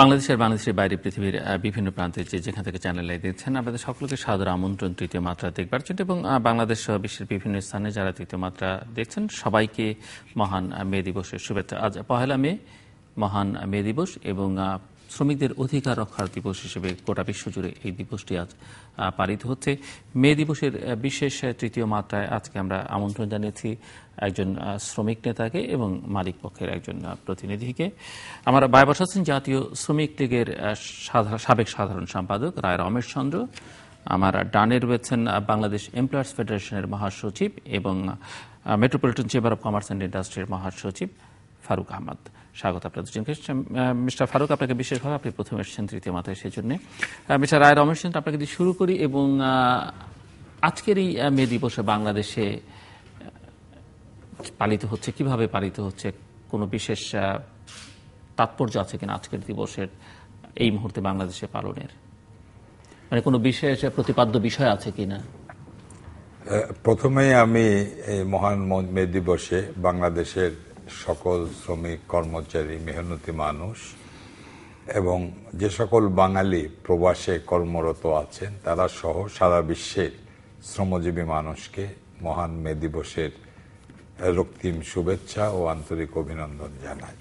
বাংলাদেশের বাংলাদেশের বাইরে পৃথিবীর বিভিন্ন প্রান্তে যে যেখান থেকে চ্যানেলে দেখছেন আপনাদের সকলকে সাদর আমন্ত্রণ তৃতীয় মাত্রা দেখবার জন্য এবং বাংলাদেশ সহ বিশ্বের বিভিন্ন স্থানে যারা তৃতীয় মাত্রা দেখছেন সবাইকে মহান মে দিবসের শুভেচ্ছা আজ পহেলা মে মহান মে দিবস এবং শ্রমিকদের অধিকার রক্ষার দিবস হিসেবে গোটা বিশ্বজুড়ে এই দিবসটি আজ পালিত হচ্ছে মে দিবসের বিশেষ তৃতীয় মাত্রায় আজকে আমরা আমন্ত্রণ জানিয়েছি একজন শ্রমিক নেতাকে এবং মালিক পক্ষের একজন প্রতিনিধিকে আমার বায়বাস আছেন জাতীয় শ্রমিক লীগের সাবেক সাধারণ সম্পাদক রায় রমেশ চন্দ্র আমার ডানে রয়েছেন বাংলাদেশ এমপ্লয়ার্স ফেডারেশনের মহাসচিব এবং metropolitan chamber of commerce and ইন্ডাস্ট্রির মহাসচিব ফারুক আহমদ স্বাগত আপনার দুজনকে মিস্টার ফারুক আপনাকে বিশেষভাবে আপনি প্রথমে এসেছেন তৃতীয় মাথায় সেই জন্য মিস্টার রায় রমেশ চন্দ্র আপনাকে দিয়ে শুরু করি এবং আজকের এই মে দিবসে বাংলাদেশে পালিত হচ্ছে কিভাবে পালিত হচ্ছে কোনো বিশেষ তাৎপর্য আছে কিনা আজকের দিবসের এই মুহূর্তে বাংলাদেশে পালনের মানে কোনো বিশেষ প্রতিপাদ্য বিষয় আছে কিনা প্রথমেই আমি এই মহান মে দিবসে বাংলাদেশের সকল শ্রমিক কর্মচারী মেহনতি মানুষ এবং যে সকল বাঙালি প্রবাসে কর্মরত আছেন তারা সহ সারা বিশ্বের শ্রমজীবী মানুষকে মহান মে দিবসের রক্তিম শুভেচ্ছা ও আন্তরিক অভিনন্দন জানাই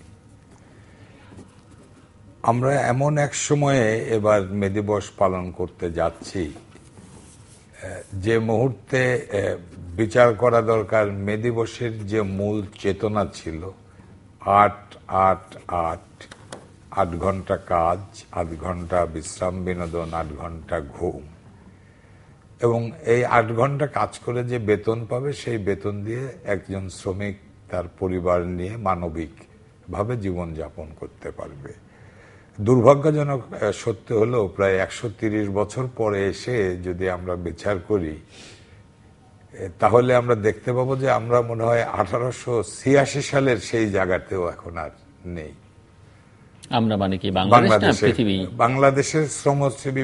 আমরা এমন এক সময়ে এবার মে দিবস পালন করতে যাচ্ছি যে মুহূর্তে বিচার করা দরকার মে দিবসের যে মূল চেতনা ছিল আট আট আট আট ঘন্টা কাজ আট ঘন্টা বিশ্রাম বিনোদন আট ঘন্টা ঘুম এবং এই আট ঘন্টা কাজ করে যে বেতন পাবে সেই বেতন দিয়ে একজন শ্রমিক তার পরিবার নিয়ে মানবিকভাবে জীবনযাপন করতে পারবে দুর্ভাগ্যজনক সত্য হলো প্রায় একশো বছর পরে এসে যদি আমরা বিচার করি তাহলে আমরা দেখতে পাবো যে আমরা মনে হয় আঠারোশো ছিয়াশি সালের সেই জায়গাতেও এখন আর নেই আমরা মানে কি বাংলাদেশের শ্রমজীবী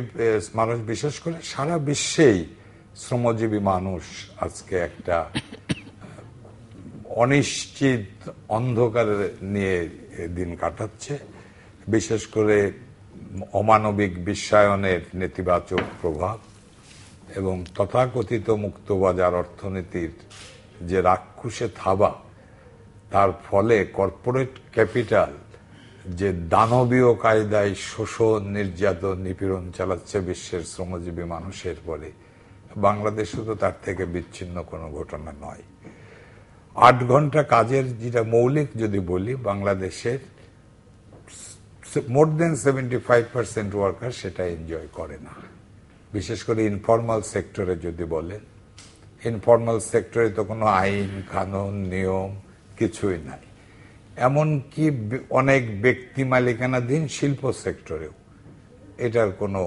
মানুষ বিশেষ করে সারা বিশ্বেই শ্রমজীবী মানুষ আজকে একটা অনিশ্চিত অন্ধকার নিয়ে দিন কাটাচ্ছে বিশেষ করে অমানবিক বিশ্বায়নের নেতিবাচক প্রভাব এবং তথাকথিত মুক্তবাজার অর্থনীতির যে রাক্ষুসে থাবা তার ফলে কর্পোরেট ক্যাপিটাল যে দানবীয় কায়দায় শোষণ নির্যাতন নিপীড়ন চালাচ্ছে বিশ্বের শ্রমজীবী মানুষের পরে বাংলাদেশও তো তার থেকে বিচ্ছিন্ন কোনো ঘটনা নয় আট ঘন্টা কাজের যেটা মৌলিক যদি বলি বাংলাদেশের more than seventy five percent worker সেটা এনজয় করে না বিশেষ করে ইনফর্মাল সেক্টরে যদি বলেন ইনফর্মাল সেক্টরে তো কোনো আইন কানুন নিয়ম কিছুই নাই এমনকি অনেক ব্যক্তি মালিকানাধীন শিল্প সেক্টরেও এটার কোনো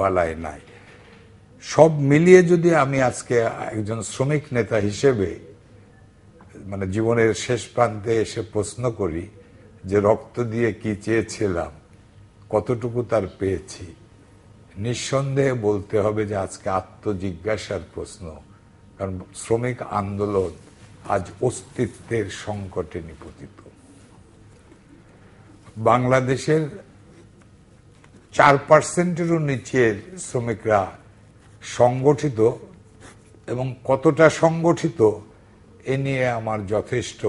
বালাই নাই সব মিলিয়ে যদি আমি আজকে একজন শ্রমিক নেতা হিসেবে মানে জীবনের শেষ প্রান্তে এসে প্রশ্ন করি যে রক্ত দিয়ে কি চেয়েছিলাম কতটুকু তার পেয়েছি নিঃসন্দেহে বলতে হবে যে আজকে আত্মজিজ্ঞাসার প্রশ্ন কারণ শ্রমিক আন্দোলন আজ অস্তিত্বের সংকটে নিপতিত বাংলাদেশের চার পার্সেন্টেরও নিচের শ্রমিকরা সংগঠিত এবং কতটা সংগঠিত এ নিয়ে আমার যথেষ্ট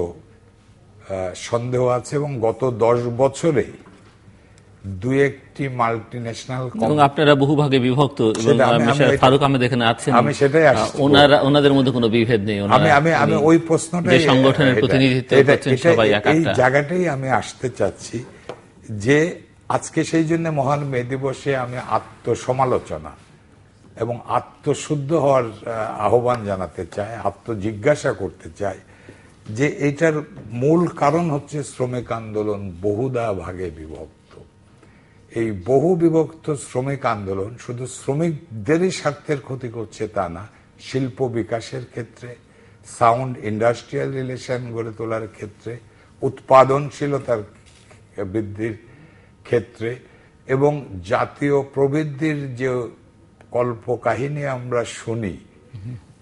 সন্দেহ আছে এবং গত দশ বছরে দু একটি মাল্টি ন্যাশনাল এবং আপনারা বহু ভাগে বিভক্ত ফারুক আছেন আমি সেটাই ওনারা ওনাদের মধ্যে কোনো বিভেদ নেই আমি আমি আমি ওই প্রশ্নটা সংগঠনের প্রতিনিধিত্ব করছেন সবাই এই জায়গাটাই আমি আসতে চাচ্ছি যে আজকে সেই জন্য মহান মে দিবসে আমি আত্মসমালোচনা এবং আত্মশুদ্ধ হওয়ার আহ্বান জানাতে চাই আত্মজিজ্ঞাসা করতে চাই যে এটার মূল কারণ হচ্ছে শ্রমিক আন্দোলন বহুদা ভাগে বিভক্ত এই বহু বিভক্ত শ্রমিক আন্দোলন শুধু শ্রমিকদেরই স্বার্থের ক্ষতি করছে তা না শিল্প বিকাশের ক্ষেত্রে সাউন্ড ইন্ডাস্ট্রিয়াল রিলেশন গড়ে তোলার ক্ষেত্রে উৎপাদনশীলতার বৃদ্ধির ক্ষেত্রে এবং জাতীয় প্রবৃদ্ধির যে কল্পকাহিনী আমরা শুনি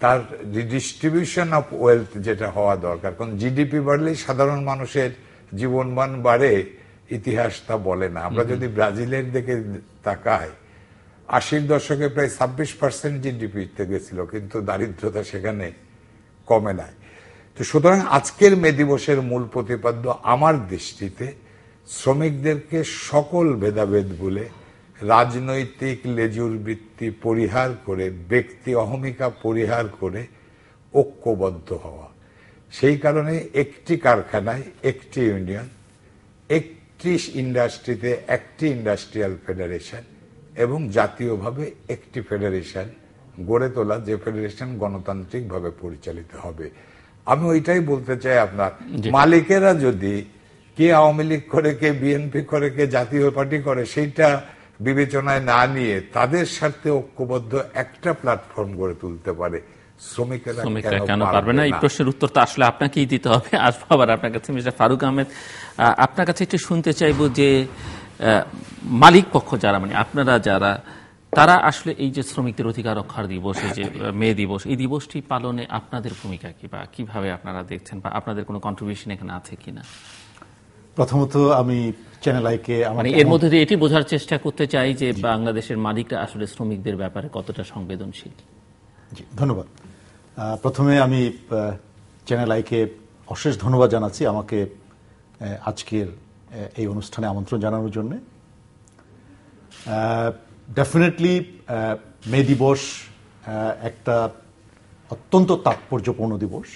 তার রিডিস্ট্রিবিউশন অফ ওয়েলথ যেটা হওয়া দরকার কারণ জিডিপি বাড়লেই সাধারণ মানুষের জীবনমান বাড়ে ইতিহাস তা বলে না আমরা যদি ব্রাজিলের দিকে তাকাই আশির দশকে প্রায় ছাব্বিশ পার্সেন্ট জিডিপিতে গেছিল কিন্তু দারিদ্রতা সেখানে কমে নাই তো সুতরাং আজকের মে দিবসের মূল প্রতিপাদ্য আমার দৃষ্টিতে শ্রমিকদেরকে সকল ভেদাভেদ বলে রাজনৈতিক লেজুর বৃত্তি পরিহার করে ব্যক্তি অহমিকা পরিহার করে ঐক্যবদ্ধ হওয়া সেই কারণে একটি কারখানায় একটি ইউনিয়ন একটি ইন্ডাস্ট্রিতে একটি ইন্ডাস্ট্রিয়াল ফেডারেশন এবং জাতীয়ভাবে একটি ফেডারেশন গড়ে তোলা যে ফেডারেশন গণতান্ত্রিকভাবে পরিচালিত হবে আমি ওইটাই বলতে চাই আপনার মালিকেরা যদি কে আওয়ামী লীগ করে কে বিএনপি করে কে জাতীয় পার্টি করে সেইটা বিবেচনায় না নিয়ে তাদের স্বার্থে ঐক্যবদ্ধ একটা প্ল্যাটফর্ম গড়ে তুলতে পারে শ্রমিকেরা কেন পারবে না এই প্রশ্নের উত্তর তো আসলে আপনাকেই দিতে হবে আসবো আবার আপনার কাছে মিস্টার ফারুক আহমেদ আপনার কাছে একটু শুনতে যে মালিক পক্ষ যারা মানে আপনারা যারা তারা আসলে এই যে শ্রমিকদের অধিকার রক্ষার দিবস এই যে মে দিবস এই দিবসটি পালনে আপনাদের ভূমিকা কি বা কিভাবে আপনারা দেখছেন বা আপনাদের কোনো কন্ট্রিবিউশন এখানে আছে কিনা প্রথমত আমি চ্যানেল আইকে মানে এর মধ্যে দিয়ে এটি বোঝার চেষ্টা করতে চাই যে বাংলাদেশের মালিকরা আসলে শ্রমিকদের ব্যাপারে কতটা সংবেদনশীল জি ধন্যবাদ প্রথমে আমি চ্যানেল আইকে অশেষ ধন্যবাদ জানাচ্ছি আমাকে আজকের এই অনুষ্ঠানে আমন্ত্রণ জানানোর জন্যে ডেফিনেটলি মে দিবস একটা অত্যন্ত তাৎপর্যপূর্ণ দিবস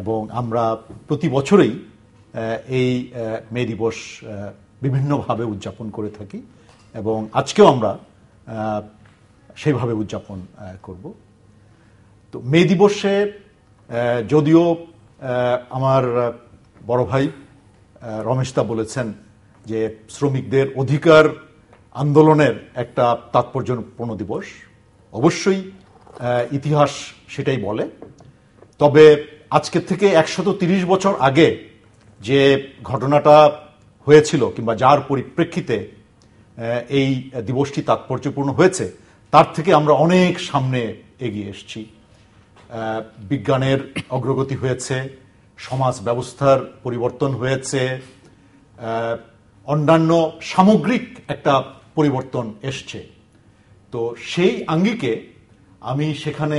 এবং আমরা প্রতি বছরেই এই মে দিবস বিভিন্নভাবে উদযাপন করে থাকি এবং আজকেও আমরা সেইভাবে উদযাপন করব তো মে দিবসে যদিও আমার বড় ভাই রমেশদা বলেছেন যে শ্রমিকদের অধিকার আন্দোলনের একটা তাৎপর্যপূর্ণ দিবস অবশ্যই ইতিহাস সেটাই বলে তবে আজকের থেকে একশত বছর আগে যে ঘটনাটা হয়েছিল কিংবা যার পরিপ্রেক্ষিতে এই দিবসটি তাৎপর্যপূর্ণ হয়েছে তার থেকে আমরা অনেক সামনে এগিয়ে এসছি বিজ্ঞানের অগ্রগতি হয়েছে সমাজ ব্যবস্থার পরিবর্তন হয়েছে অন্যান্য সামগ্রিক একটা পরিবর্তন এসছে তো সেই আঙ্গিকে আমি সেখানে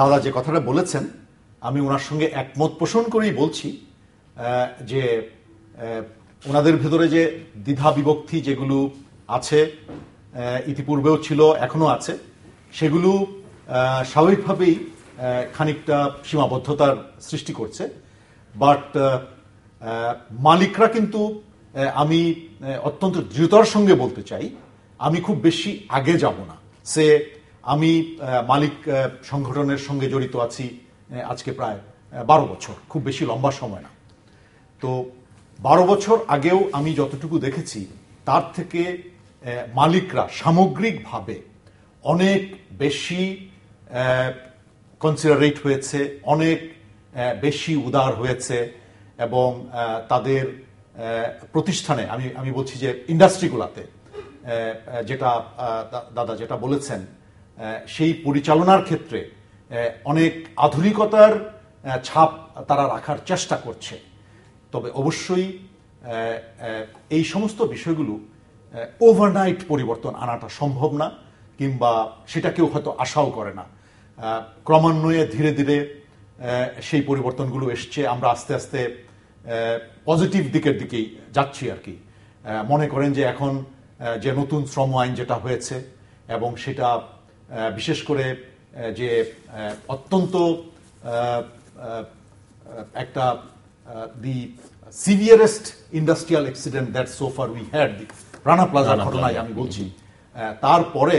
দাদা যে কথাটা বলেছেন আমি ওনার সঙ্গে একমত পোষণ করেই বলছি যে ওনাদের ভেতরে যে দ্বিধা বিভক্তি যেগুলো আছে ইতিপূর্বেও ছিল এখনও আছে সেগুলো স্বাভাবিকভাবেই খানিকটা সীমাবদ্ধতার সৃষ্টি করছে বাট মালিকরা কিন্তু আমি অত্যন্ত দ্রুততার সঙ্গে বলতে চাই আমি খুব বেশি আগে যাব না সে আমি মালিক সংগঠনের সঙ্গে জড়িত আছি আজকে প্রায় বারো বছর খুব বেশি লম্বা সময় না তো বারো বছর আগেও আমি যতটুকু দেখেছি তার থেকে মালিকরা সামগ্রিকভাবে অনেক বেশি কনসিডারেট হয়েছে অনেক বেশি উদার হয়েছে এবং তাদের প্রতিষ্ঠানে আমি আমি বলছি যে ইন্ডাস্ট্রিগুলাতে যেটা দাদা যেটা বলেছেন সেই পরিচালনার ক্ষেত্রে অনেক আধুনিকতার ছাপ তারা রাখার চেষ্টা করছে তবে অবশ্যই এই সমস্ত বিষয়গুলো ওভারনাইট পরিবর্তন আনাটা সম্ভব না কিংবা সেটা কেউ হয়তো আশাও করে না ক্রমান্বয়ে ধীরে ধীরে সেই পরিবর্তনগুলো এসছে আমরা আস্তে আস্তে পজিটিভ দিকের দিকেই যাচ্ছি আর কি মনে করেন যে এখন যে নতুন শ্রম আইন যেটা হয়েছে এবং সেটা বিশেষ করে যে অত্যন্ত একটা Uh, the severest industrial accident that so far we had Rana Plaza ঘটনায় আমি বলছি তারপরে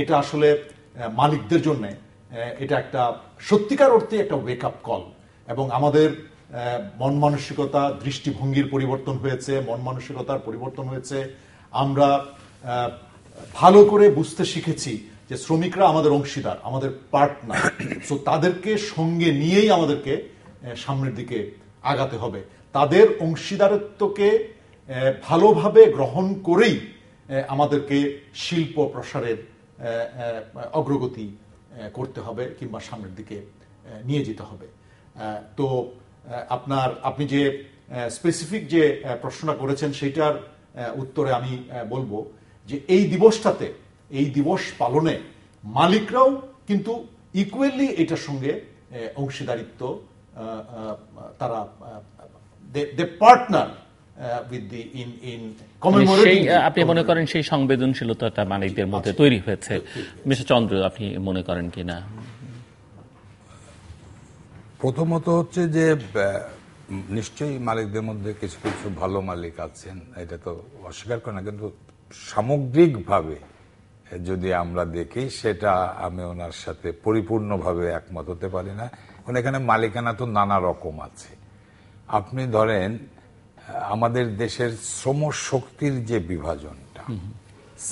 এটা আসলে uh, মালিকদের জন্য uh, এটা একটা সত্যিকার অর্থে একটা ওয়েক আপ কল এবং আমাদের মন মানসিকতা দৃষ্টিভঙ্গির পরিবর্তন হয়েছে মন মানসিকতার পরিবর্তন হয়েছে আমরা ভালো করে বুঝতে শিখেছি যে শ্রমিকরা আমাদের অংশীদার আমাদের পার্টনার সো তাদেরকে সঙ্গে নিয়েই আমাদেরকে সামনের দিকে আগাতে হবে তাদের অংশীদারত্বকে ভালোভাবে গ্রহণ করেই আমাদেরকে শিল্প প্রসারের অগ্রগতি করতে হবে কিংবা সামনের দিকে নিয়ে যেতে হবে তো আপনার আপনি যে স্পেসিফিক যে প্রশ্নটা করেছেন সেটার উত্তরে আমি বলবো যে এই দিবসটাতে এই দিবস পালনে মালিকরাও কিন্তু ইকুয়েলি এটার সঙ্গে অংশীদারিত্ব তারা দে uh, পার্টনার আপনি মনে করেন সেই সংবেদনশীলতাটা মধ্যে আচ্ছা। তৈরি হয়েছে মিস্টার চন্দ্র আপনি মনে করেন কিনা প্রথমত হচ্ছে যে নিশ্চয়ই মালিকদের মধ্যে কিছু কিছু ভালো মালিক আছেন এটা তো অস্বীকার করে না কিন্তু সামগ্রিকভাবে যদি আমরা দেখি সেটা আমি ওনার সাথে পরিপূর্ণভাবে একমত হতে পারি না এখন এখানে মালিকানা তো নানা রকম আছে আপনি ধরেন আমাদের দেশের শ্রম শক্তির যে বিভাজনটা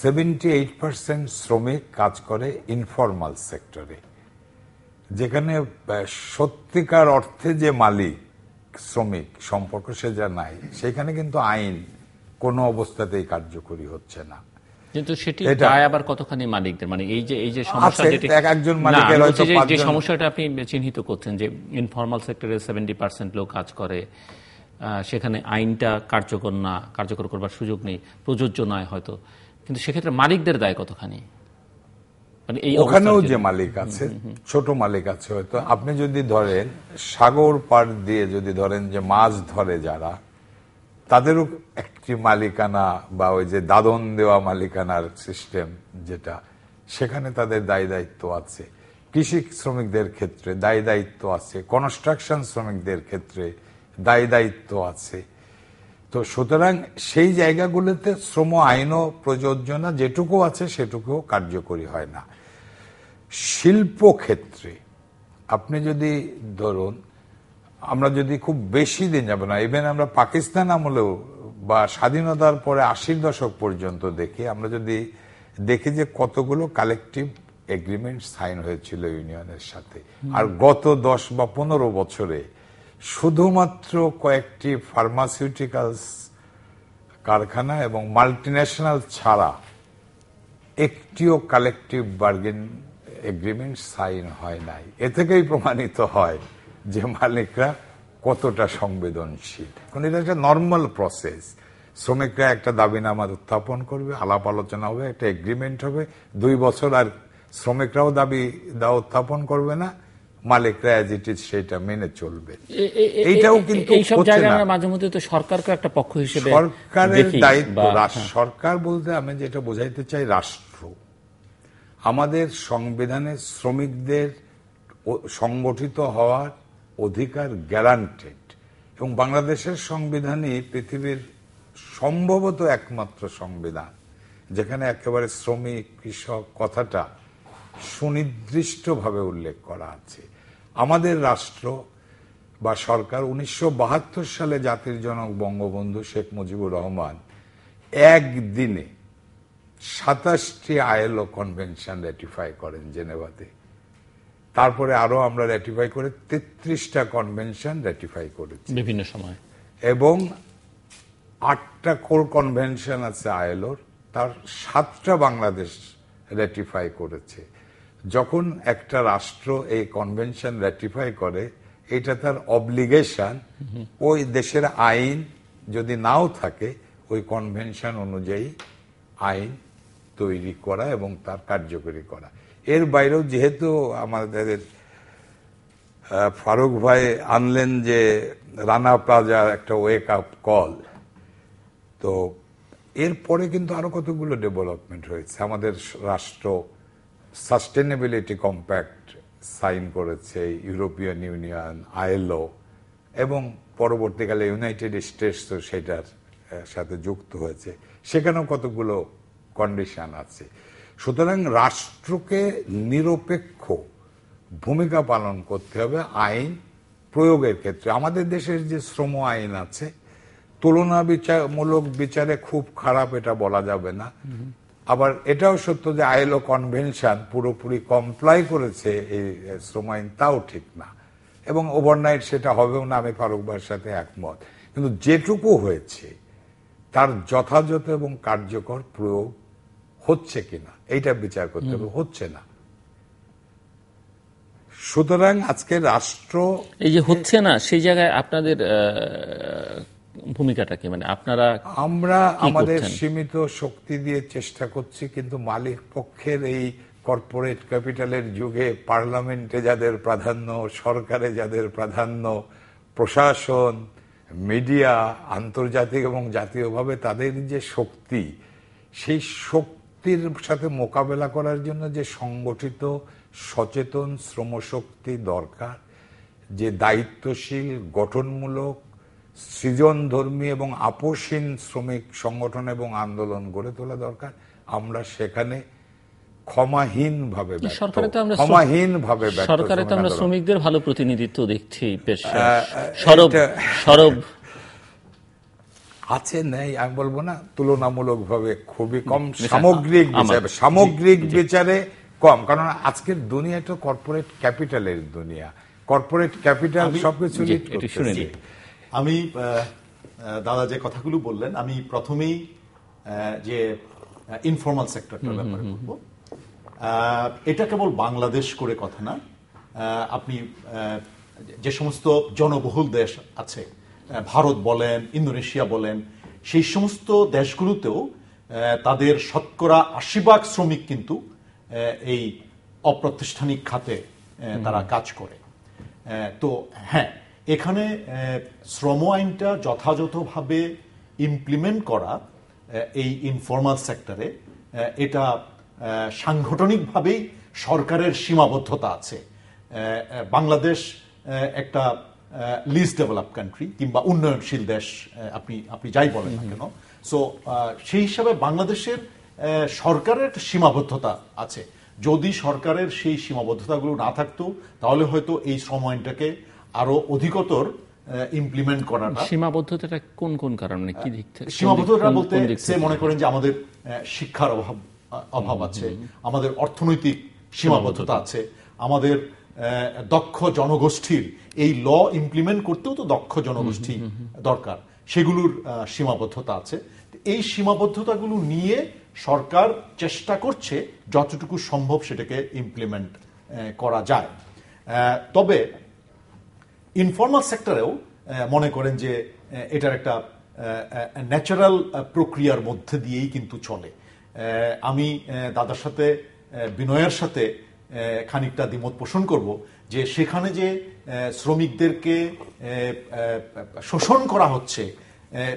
সেভেন্টি এইট পার্সেন্ট শ্রমিক কাজ করে ইনফরমাল সেক্টরে যেখানে সত্যিকার অর্থে যে মালিক শ্রমিক সম্পর্ক সে যা নাই সেখানে কিন্তু আইন কোনো অবস্থাতেই কার্যকরী হচ্ছে না কিন্তু সেটি দায় আবার কতখানি মালিকদের মানে এই যে এই যে সমস্যা যেটি একজন মালিকের হয়তো যে সমস্যাটা আপনি চিহ্নিত করছেন যে ইনফর্মাল সেক্টরে 70% লোক কাজ করে সেখানে আইনটা কার্যকর না কার্যকর করবার সুযোগ নেই প্রযোজ্য নয় হয়তো কিন্তু সেক্ষেত্রে মালিকদের দায় কতখানি মানে এই ওখানেও যে মালিক আছে ছোট মালিক আছে হয়তো আপনি যদি ধরেন সাগর পার দিয়ে যদি ধরেন যে মাছ ধরে যারা তাদেরও কি মালিকানা বা ওই যে দাদন দেওয়া মালিকানার সিস্টেম যেটা সেখানে তাদের দায়ী দায়িত্ব আছে কৃষি শ্রমিকদের ক্ষেত্রে দায়ী দায়িত্ব আছে কনস্ট্রাকশন শ্রমিকদের ক্ষেত্রে দায়ী দায়িত্ব আছে তো সুতরাং সেই জায়গাগুলোতে শ্রম আইনও প্রযোজ্য না যেটুকু আছে সেটুকুও কার্যকরী হয় না শিল্পক্ষেত্রে আপনি যদি ধরুন আমরা যদি খুব বেশি দিন যাব না ইভেন আমরা পাকিস্তান আমলেও বা স্বাধীনতার পরে আশির দশক পর্যন্ত দেখি আমরা যদি দেখি যে কতগুলো কালেকটিভ এগ্রিমেন্ট সাইন হয়েছিল ইউনিয়নের সাথে আর গত দশ বা পনেরো বছরে শুধুমাত্র কয়েকটি ফার্মাসিউটিক্যালস কারখানা এবং মাল্টিন্যাশনাল ছাড়া একটিও কালেকটিভ বার্গেন এগ্রিমেন্ট সাইন হয় নাই এ থেকেই প্রমাণিত হয় যে মালিকরা কতটা সংবেদনশীল এখন এটা একটা নর্মাল প্রসেস শ্রমিকরা একটা দাবিনামাজ উত্থাপন করবে আলাপ আলোচনা হবে একটা এগ্রিমেন্ট হবে দুই বছর আর শ্রমিকরাও দাবি দা উত্থাপন করবে না মালিকরা এজ ইট ইজ সেটা মেনে চলবে এইটাও কিন্তু এইসব জায়গায় মাঝে মধ্যে তো সরকারকে একটা পক্ষ হিসেবে সরকারের দায়িত্ব হ্যাঁ। সরকার বলতে আমি যেটা বোঝাইতে চাই রাষ্ট্র আমাদের সংবিধানে শ্রমিকদের সংগঠিত হওয়ার অধিকার গ্যারান্টেড এবং বাংলাদেশের সংবিধানই পৃথিবীর সম্ভবত একমাত্র সংবিধান যেখানে একেবারে শ্রমিক কৃষক কথাটা সুনির্দিষ্টভাবে উল্লেখ করা আছে আমাদের রাষ্ট্র বা সরকার উনিশশো সালে জাতির জনক বঙ্গবন্ধু শেখ মুজিবুর রহমান একদিনে সাতাশটি আইএলও কনভেনশন রেটিফাই করেন জেনেভাতে তারপরে আরো আমরা র্যাটিফাই করে তেত্রিশটা কনভেনশন র্যাটিফাই করেছি বিভিন্ন সময় এবং আটটা কোর কনভেনশন আছে আয়েলোর তার সাতটা বাংলাদেশ র্যাটিফাই করেছে যখন একটা রাষ্ট্র এই কনভেনশন র্যাটিফাই করে এটা তার অবলিগেশন ওই দেশের আইন যদি নাও থাকে ওই কনভেনশন অনুযায়ী আইন তৈরি করা এবং তার কার্যকরী করা এর বাইরেও যেহেতু আমাদের ফারুক ভাই আনলেন যে রানা প্লাজার একটা ওয়েক আপ কল তো এরপরে কিন্তু আরো কতগুলো ডেভেলপমেন্ট হয়েছে আমাদের রাষ্ট্র সাস্টেনেবিলিটি কম্প্যাক্ট সাইন করেছে ইউরোপিয়ান ইউনিয়ন আইএলও এবং পরবর্তীকালে ইউনাইটেড স্টেটসও সেটার সাথে যুক্ত হয়েছে সেখানেও কতগুলো কন্ডিশন আছে সুতরাং রাষ্ট্রকে নিরপেক্ষ ভূমিকা পালন করতে হবে আইন প্রয়োগের ক্ষেত্রে আমাদের দেশের যে শ্রম আইন আছে তুলনা বিচারমূলক বিচারে খুব খারাপ এটা বলা যাবে না আবার এটাও সত্য যে আইলো কনভেনশন পুরোপুরি কমপ্লাই করেছে এই শ্রম আইন তাও ঠিক না এবং ওভারনাইট সেটা হবেও না আমি ফারুক ভাইয়ের সাথে একমত কিন্তু যেটুকু হয়েছে তার যথাযথ এবং কার্যকর প্রয়োগ হচ্ছে কিনা এইটা বিচার করতে হবে হচ্ছে না সুতরাং আজকে রাষ্ট্র এই যে হচ্ছে না সেই জায়গায় আপনাদের ভূমিকাটা কি মানে আপনারা আমরা আমাদের সীমিত শক্তি দিয়ে চেষ্টা করছি কিন্তু মালিক পক্ষের এই কর্পোরেট ক্যাপিটালের যুগে পার্লামেন্টে যাদের প্রাধান্য সরকারে যাদের প্রাধান্য প্রশাসন মিডিয়া আন্তর্জাতিক এবং জাতীয়ভাবে তাদের যে শক্তি সেই শক্তি শক্তির সাথে মোকাবেলা করার জন্য যে সংগঠিত সচেতন শ্রমশক্তি দরকার যে দায়িত্বশীল গঠনমূলক সৃজনধর্মী এবং আপোষহীন শ্রমিক সংগঠন এবং আন্দোলন গড়ে তোলা দরকার আমরা সেখানে ক্ষমাহীনভাবে ক্ষমাহীনভাবে সরকারে তো আমরা শ্রমিকদের ভালো প্রতিনিধিত্ব দেখছি সরব সরব আছে নেই আমি বলবো না তুলনামূলকভাবে খুবই কম সামগ্রিক বিচারে সামগ্রিক বিচারে কম কারণ আজকের দুনিয়া তো কর্পোরেট ক্যাপিটালের দুনিয়া কর্পোরেট ক্যাপিটাল সবকিছু আমি দাদা যে কথাগুলো বললেন আমি প্রথমেই যে ইনফর্মাল সেক্টরটার ব্যাপারে বলবো এটা কেবল বাংলাদেশ করে কথা না আপনি যে সমস্ত জনবহুল দেশ আছে ভারত বলেন ইন্দোনেশিয়া বলেন সেই সমস্ত দেশগুলোতেও তাদের শতকরা আশি ভাগ শ্রমিক কিন্তু এই অপ্রাতিষ্ঠানিক খাতে তারা কাজ করে তো হ্যাঁ এখানে শ্রম আইনটা যথাযথভাবে ইমপ্লিমেন্ট করা এই ইনফর্মাল সেক্টরে এটা সাংগঠনিকভাবেই সরকারের সীমাবদ্ধতা আছে বাংলাদেশ একটা লিস্ট ডেভেলপ কান্ট্রি কিংবা উন্নয়নশীল দেশ আপনি আপনি যাই বলেন না কেন সো সেই হিসাবে বাংলাদেশের সরকারের একটা সীমাবদ্ধতা আছে যদি সরকারের সেই সীমাবদ্ধতাগুলো না থাকতো তাহলে হয়তো এই সময়টাকে আরো অধিকতর ইমপ্লিমেন্ট করার সীমাবদ্ধতাটা কোন কোন কারণে মানে কি দিক থেকে সীমাবদ্ধতা বলতে সে মনে করেন যে আমাদের শিক্ষার অভাব অভাব আছে আমাদের অর্থনৈতিক সীমাবদ্ধতা আছে আমাদের দক্ষ জনগোষ্ঠীর এই ল ইমপ্লিমেন্ট করতেও তো দক্ষ জনগোষ্ঠী দরকার সেগুলোর সীমাবদ্ধতা আছে এই সীমাবদ্ধতাগুলো নিয়ে সরকার চেষ্টা করছে যতটুকু সম্ভব সেটাকে ইমপ্লিমেন্ট করা যায় তবে ইনফর্মাল সেক্টরেও মনে করেন যে এটার একটা ন্যাচারাল প্রক্রিয়ার মধ্যে দিয়েই কিন্তু চলে আমি দাদার সাথে বিনয়ের সাথে খানিকটা দ্বিমত পোষণ করব যে সেখানে যে শ্রমিকদেরকে শোষণ করা হচ্ছে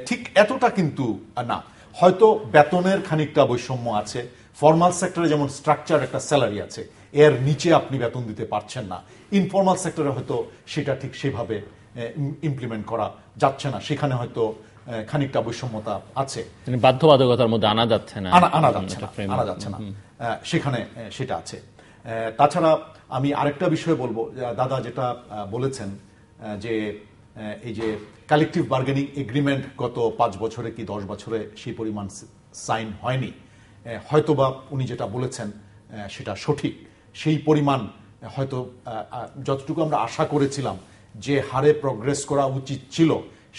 ঠিক এতটা কিন্তু না হয়তো বেতনের খানিকটা বৈষম্য আছে ফর্মাল সেক্টরে যেমন স্ট্রাকচার একটা স্যালারি আছে এর নিচে আপনি বেতন দিতে পারছেন না ইনফর্মাল সেক্টরে হয়তো সেটা ঠিক সেভাবে ইমপ্লিমেন্ট করা যাচ্ছে না সেখানে হয়তো খানিকটা বৈষম্যতা আছে মানে বাধ্যবাধকতার মধ্যে আনা যাচ্ছে না আনা যাচ্ছে না আনা যাচ্ছে না সেখানে সেটা আছে তাছাড়া আমি আরেকটা বিষয় বলবো দাদা যেটা বলেছেন যে এই যে কালেকটিভ বার্গেনিং এগ্রিমেন্ট গত পাঁচ বছরে কি দশ বছরে সেই পরিমাণ সাইন হয়নি হয়তোবা উনি যেটা বলেছেন সেটা সঠিক সেই পরিমাণ হয়তো যতটুকু আমরা আশা করেছিলাম যে হারে প্রগ্রেস করা উচিত ছিল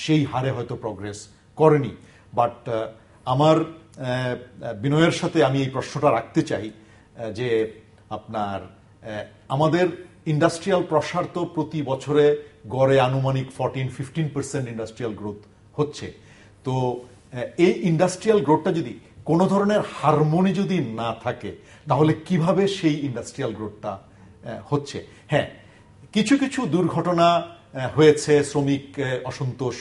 সেই হারে হয়তো প্রগ্রেস করেনি বাট আমার বিনয়ের সাথে আমি এই প্রশ্নটা রাখতে চাই যে আপনার আমাদের ইন্ডাস্ট্রিয়াল প্রসার তো প্রতি বছরে গড়ে আনুমানিক fourteen fifteen percent industrial growth হচ্ছে তো এই ইন্ডাস্ট্রিয়াল গ্রোথটা যদি কোনো ধরনের হারমোনি যদি না থাকে তাহলে কিভাবে সেই ইন্ডাস্ট্রিয়াল গ্রোথটা হচ্ছে হ্যাঁ কিছু কিছু দুর্ঘটনা হয়েছে শ্রমিক অসন্তোষ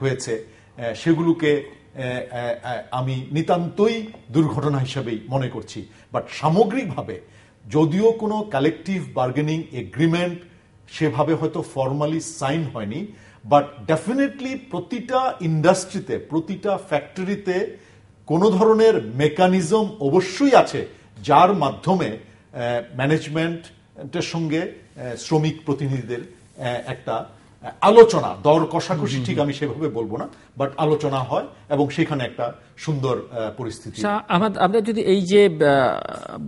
হয়েছে সেগুলোকে আমি নিতান্তই দুর্ঘটনা হিসেবেই মনে করছি বাট সামগ্রিকভাবে যদিও কোনো কালেকটিভ বার্গেনিং এগ্রিমেন্ট সেভাবে হয়তো ফর্মালি সাইন হয়নি বাট ডেফিনেটলি প্রতিটা ইন্ডাস্ট্রিতে প্রতিটা ফ্যাক্টরিতে কোনো ধরনের মেকানিজম অবশ্যই আছে যার মাধ্যমে ম্যানেজমেন্টের সঙ্গে শ্রমিক প্রতিনিধিদের একটা আলোচনা দর কষাকষি ঠিক আমি সেভাবে বলবো না বাট আলোচনা হয় এবং সেখানে একটা সুন্দর পরিস্থিতি আচ্ছা, আমরা যদি এই যে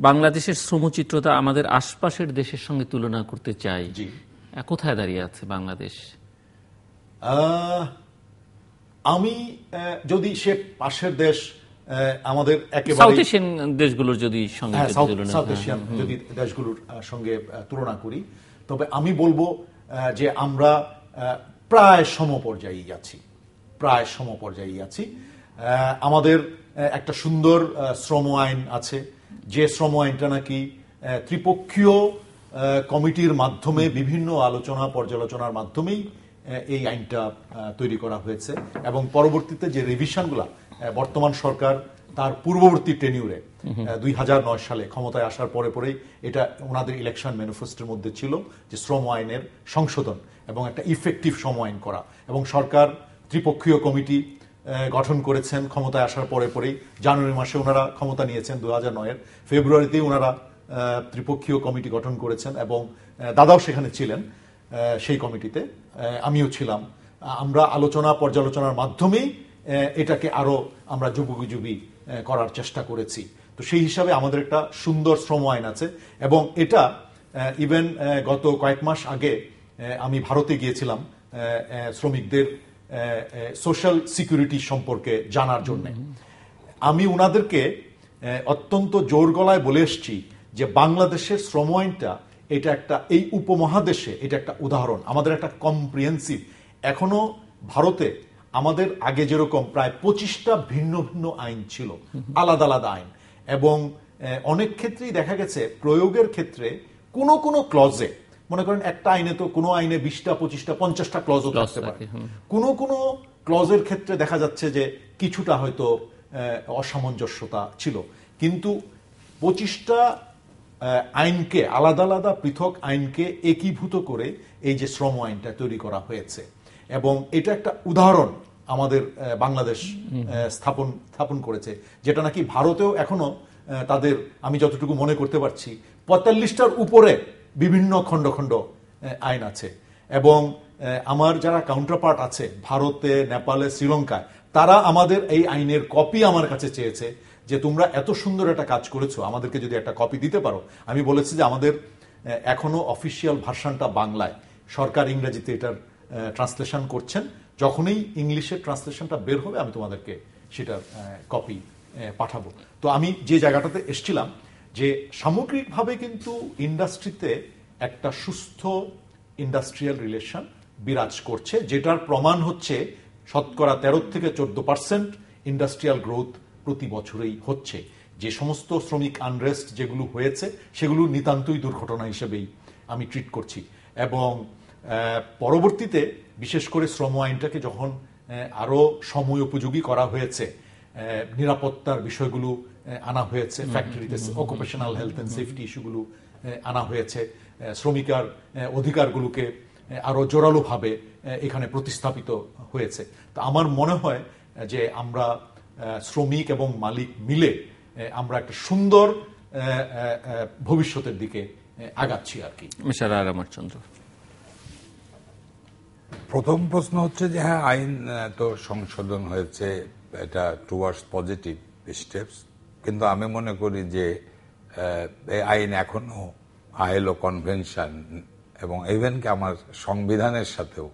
বাংলাদেশের শ্রমচিত্রতা আমাদের আশপাশের দেশের সঙ্গে তুলনা করতে চাই কোথায় দাঁড়িয়ে আছে বাংলাদেশ আমি যদি সে পাশের দেশ আমাদের একেবারে দেশগুলোর যদি সাউথ হ্যাঁ, এশিয়ান যদি দেশগুলোর সঙ্গে তুলনা করি তবে আমি বলবো যে আমরা প্রায় সমপর্যায়ী আছি প্রায় সমপর্যায়ী আছি আমাদের একটা সুন্দর শ্রম আইন আছে যে শ্রম আইনটা নাকি ত্রিপক্ষীয় কমিটির মাধ্যমে বিভিন্ন আলোচনা পর্যালোচনার মাধ্যমেই এই আইনটা তৈরি করা হয়েছে এবং পরবর্তীতে যে রিভিশনগুলা বর্তমান সরকার তার পূর্ববর্তী টেনিউরে দুই হাজার নয় সালে ক্ষমতায় আসার পরে পরেই এটা ওনাদের ইলেকশন ম্যানিফেস্টোর মধ্যে ছিল যে শ্রম আইনের সংশোধন এবং একটা ইফেক্টিভ শ্রম আইন করা এবং সরকার ত্রিপক্ষীয় কমিটি গঠন করেছেন ক্ষমতায় আসার পরে পরেই জানুয়ারি মাসে ওনারা ক্ষমতা নিয়েছেন দু হাজার নয়ের ফেব্রুয়ারিতেই ওনারা ত্রিপক্ষীয় কমিটি গঠন করেছেন এবং দাদাও সেখানে ছিলেন সেই কমিটিতে আমিও ছিলাম আমরা আলোচনা পর্যালোচনার মাধ্যমেই এটাকে আরও আমরা যুবকযুবী করার চেষ্টা করেছি তো সেই হিসাবে আমাদের একটা সুন্দর শ্রম আইন আছে এবং এটা ইভেন গত কয়েক মাস আগে আমি ভারতে গিয়েছিলাম শ্রমিকদের সোশ্যাল সিকিউরিটি সম্পর্কে জানার জন্য আমি ওনাদেরকে অত্যন্ত জোর গলায় বলে এসছি যে বাংলাদেশের শ্রম আইনটা এটা একটা এই উপমহাদেশে এটা একটা উদাহরণ আমাদের একটা কম্প্রিহেন্সিভ এখনো ভারতে আমাদের আগে যেরকম প্রায় পঁচিশটা ভিন্ন ভিন্ন আইন ছিল আলাদা আলাদা আইন এবং অনেক ক্ষেত্রেই দেখা গেছে প্রয়োগের ক্ষেত্রে কোনো কোনো ক্লজে মনে করেন একটা আইনে তো কোনো আইনে বিশটা পঁচিশটা পঞ্চাশটা ক্লজও থাকতে পারে কোনো কোনো ক্লজের ক্ষেত্রে দেখা যাচ্ছে যে কিছুটা হয়তো অসামঞ্জস্যতা ছিল কিন্তু পঁচিশটা আইনকে আলাদা আলাদা পৃথক আইনকে একীভূত করে এই যে শ্রম আইনটা তৈরি করা হয়েছে এবং এটা একটা উদাহরণ আমাদের বাংলাদেশ স্থাপন স্থাপন করেছে যেটা নাকি ভারতেও এখনো তাদের আমি যতটুকু মনে করতে পারছি পঁয়তাল্লিশটার উপরে বিভিন্ন খণ্ড খণ্ড আইন আছে এবং আমার যারা কাউন্টারপার্ট আছে ভারতে নেপালে শ্রীলঙ্কায় তারা আমাদের এই আইনের কপি আমার কাছে চেয়েছে যে তোমরা এত সুন্দর একটা কাজ করেছো আমাদেরকে যদি একটা কপি দিতে পারো আমি বলেছি যে আমাদের এখনো অফিসিয়াল ভার্সানটা বাংলায় সরকার ইংরেজিতে এটার ট্রান্সলেশন করছেন যখনই ইংলিশের ট্রান্সলেশনটা বের হবে আমি তোমাদেরকে সেটার কপি পাঠাবো তো আমি যে জায়গাটাতে এসছিলাম যে সামগ্রিকভাবে কিন্তু ইন্ডাস্ট্রিতে একটা সুস্থ ইন্ডাস্ট্রিয়াল রিলেশন বিরাজ করছে যেটার প্রমাণ হচ্ছে শতকরা তেরো থেকে চোদ্দ পার্সেন্ট ইন্ডাস্ট্রিয়াল গ্রোথ প্রতি বছরেই হচ্ছে যে সমস্ত শ্রমিক আনরেস্ট যেগুলো হয়েছে সেগুলো নিতান্তই দুর্ঘটনা হিসেবেই আমি ট্রিট করছি এবং পরবর্তীতে বিশেষ করে শ্রম আইনটাকে যখন আরও সময় উপযোগী করা হয়েছে নিরাপত্তার বিষয়গুলো আনা হয়েছে ফ্যাক্টরিতে অকুপেশনাল হেলথ অ্যান্ড সেফটি ইস্যুগুলো আনা হয়েছে শ্রমিকার অধিকারগুলোকে আরও জোরালোভাবে এখানে প্রতিস্থাপিত হয়েছে তো আমার মনে হয় যে আমরা শ্রমিক এবং মালিক মিলে আমরা একটা সুন্দর ভবিষ্যতের দিকে আগাচ্ছি আর কি মিশারা রামাচন্দ্র প্রথম প্রশ্ন হচ্ছে যে হ্যাঁ আইন তো সংশোধন হয়েছে এটা টুয়ার্ডস পজিটিভ স্টেপস কিন্তু আমি মনে করি যে এই আইন এখনও আইএলও কনভেনশন এবং ইভেনকে আমার সংবিধানের সাথেও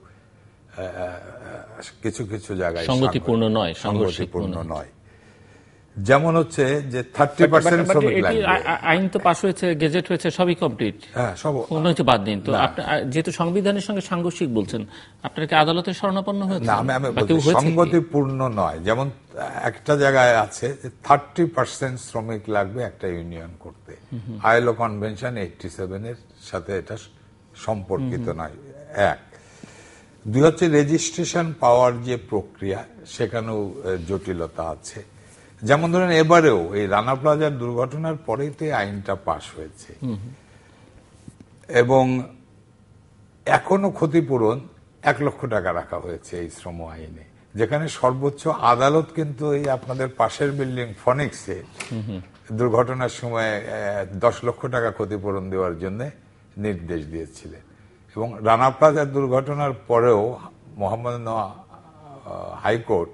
কিছু কিছু জায়গায় সংগতিপূর্ণ নয় সংগতিপূর্ণ নয় যেমন হচ্ছে যে থার্টি পার্সেন্ট শ্রমিক আইন তো পাশ হয়েছে গেজেট হয়েছে সবই কমপ্লিট হ্যাঁ সব কোনো বাদ দিন তো যেহেতু সংবিধানের সঙ্গে সাংঘর্ষিক বলছেন আপনার কি আদালতের শরণাপন্ন হয়েছে না আমি সংগতিপূর্ণ নয় যেমন একটা জায়গায় আছে যে থার্টি পার্সেন্ট শ্রমিক লাগবে একটা ইউনিয়ন করতে আইলো কনভেনশন এইটটি সেভেনের সাথে এটা সম্পর্কিত নয় এক দুই হচ্ছে রেজিস্ট্রেশন পাওয়ার যে প্রক্রিয়া সেখানেও জটিলতা আছে যেমন ধরেন এবারেও এই রানা প্লাজার দুর্ঘটনার পরেতে আইনটা পাশ হয়েছে এবং এখনো ক্ষতিপূরণ এক লক্ষ টাকা রাখা হয়েছে এই শ্রম আইনে যেখানে সর্বোচ্চ আদালত কিন্তু এই আপনাদের পাশের বিল্ডিং ফনিক্সে দুর্ঘটনার সময় দশ লক্ষ টাকা ক্ষতিপূরণ দেওয়ার জন্য নির্দেশ দিয়েছিলেন এবং রানা প্লাজার দুর্ঘটনার পরেও মোহাম্মদ হাইকোর্ট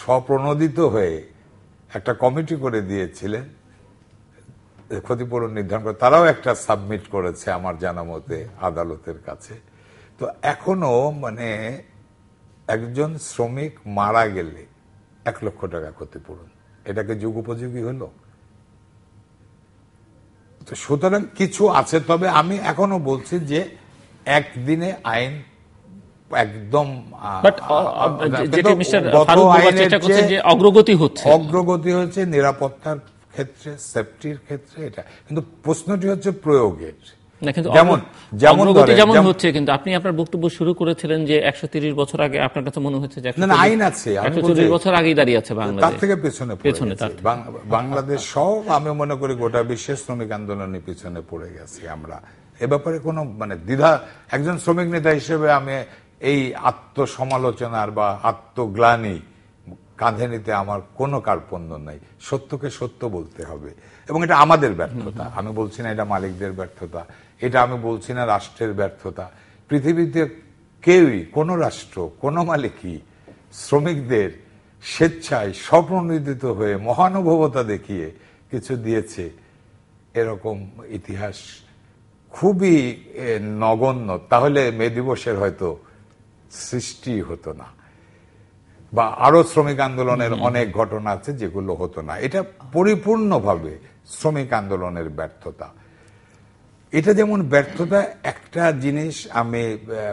স্বপ্রণোদিত হয়ে একটা কমিটি করে দিয়েছিলেন ক্ষতিপূরণ নির্ধারণ করে তারাও একটা সাবমিট করেছে আমার জানা মতে আদালতের কাছে তো এখনো মানে একজন শ্রমিক মারা গেলে এক লক্ষ টাকা ক্ষতিপূরণ এটাকে যুগ উপযোগী হলো তো সুতরাং কিছু আছে তবে আমি এখনো বলছি যে একদিনে আইন একদম অগ্রগতি হচ্ছে অগ্রগতি হচ্ছে নিরাপত্তার ক্ষেত্রে সেফটির ক্ষেত্রে এটা কিন্তু প্রশ্নটি হচ্ছে প্রয়োগের আপনি আপনার বক্তব্য শুরু করেছিলেন যে একশো বছর আগে আপনার কাছে মনে হচ্ছে আইন আছে একশো বছর দাঁড়িয়ে আছে তার থেকে পেছনে পেছনে বাংলাদেশ সব আমি মনে করি গোটা বিশ্বের শ্রমিক আন্দোলনের পিছনে পড়ে গেছি আমরা এ ব্যাপারে কোনো মানে দ্বিধা একজন শ্রমিক নেতা হিসেবে আমি এই আত্মসমালোচনার বা আত্মগ্লানি কাঁধে নিতে আমার কোনো কার্পণ্য নাই সত্যকে সত্য বলতে হবে এবং এটা আমাদের ব্যর্থতা আমি বলছি না এটা মালিকদের ব্যর্থতা এটা আমি বলছি না রাষ্ট্রের ব্যর্থতা পৃথিবীতে কেউই কোনো রাষ্ট্র কোনো মালিকই শ্রমিকদের স্বেচ্ছায় স্বপ্রণোদিত হয়ে মহানুভবতা দেখিয়ে কিছু দিয়েছে এরকম ইতিহাস খুবই নগণ্য তাহলে মে দিবসের হয়তো সৃষ্টি হতো না বা আরো শ্রমিক আন্দোলনের অনেক ঘটনা আছে যেগুলো হতো না এটা পরিপূর্ণভাবে শ্রমিক আন্দোলনের ব্যর্থতা এটা যেমন ব্যর্থতা একটা জিনিস আমি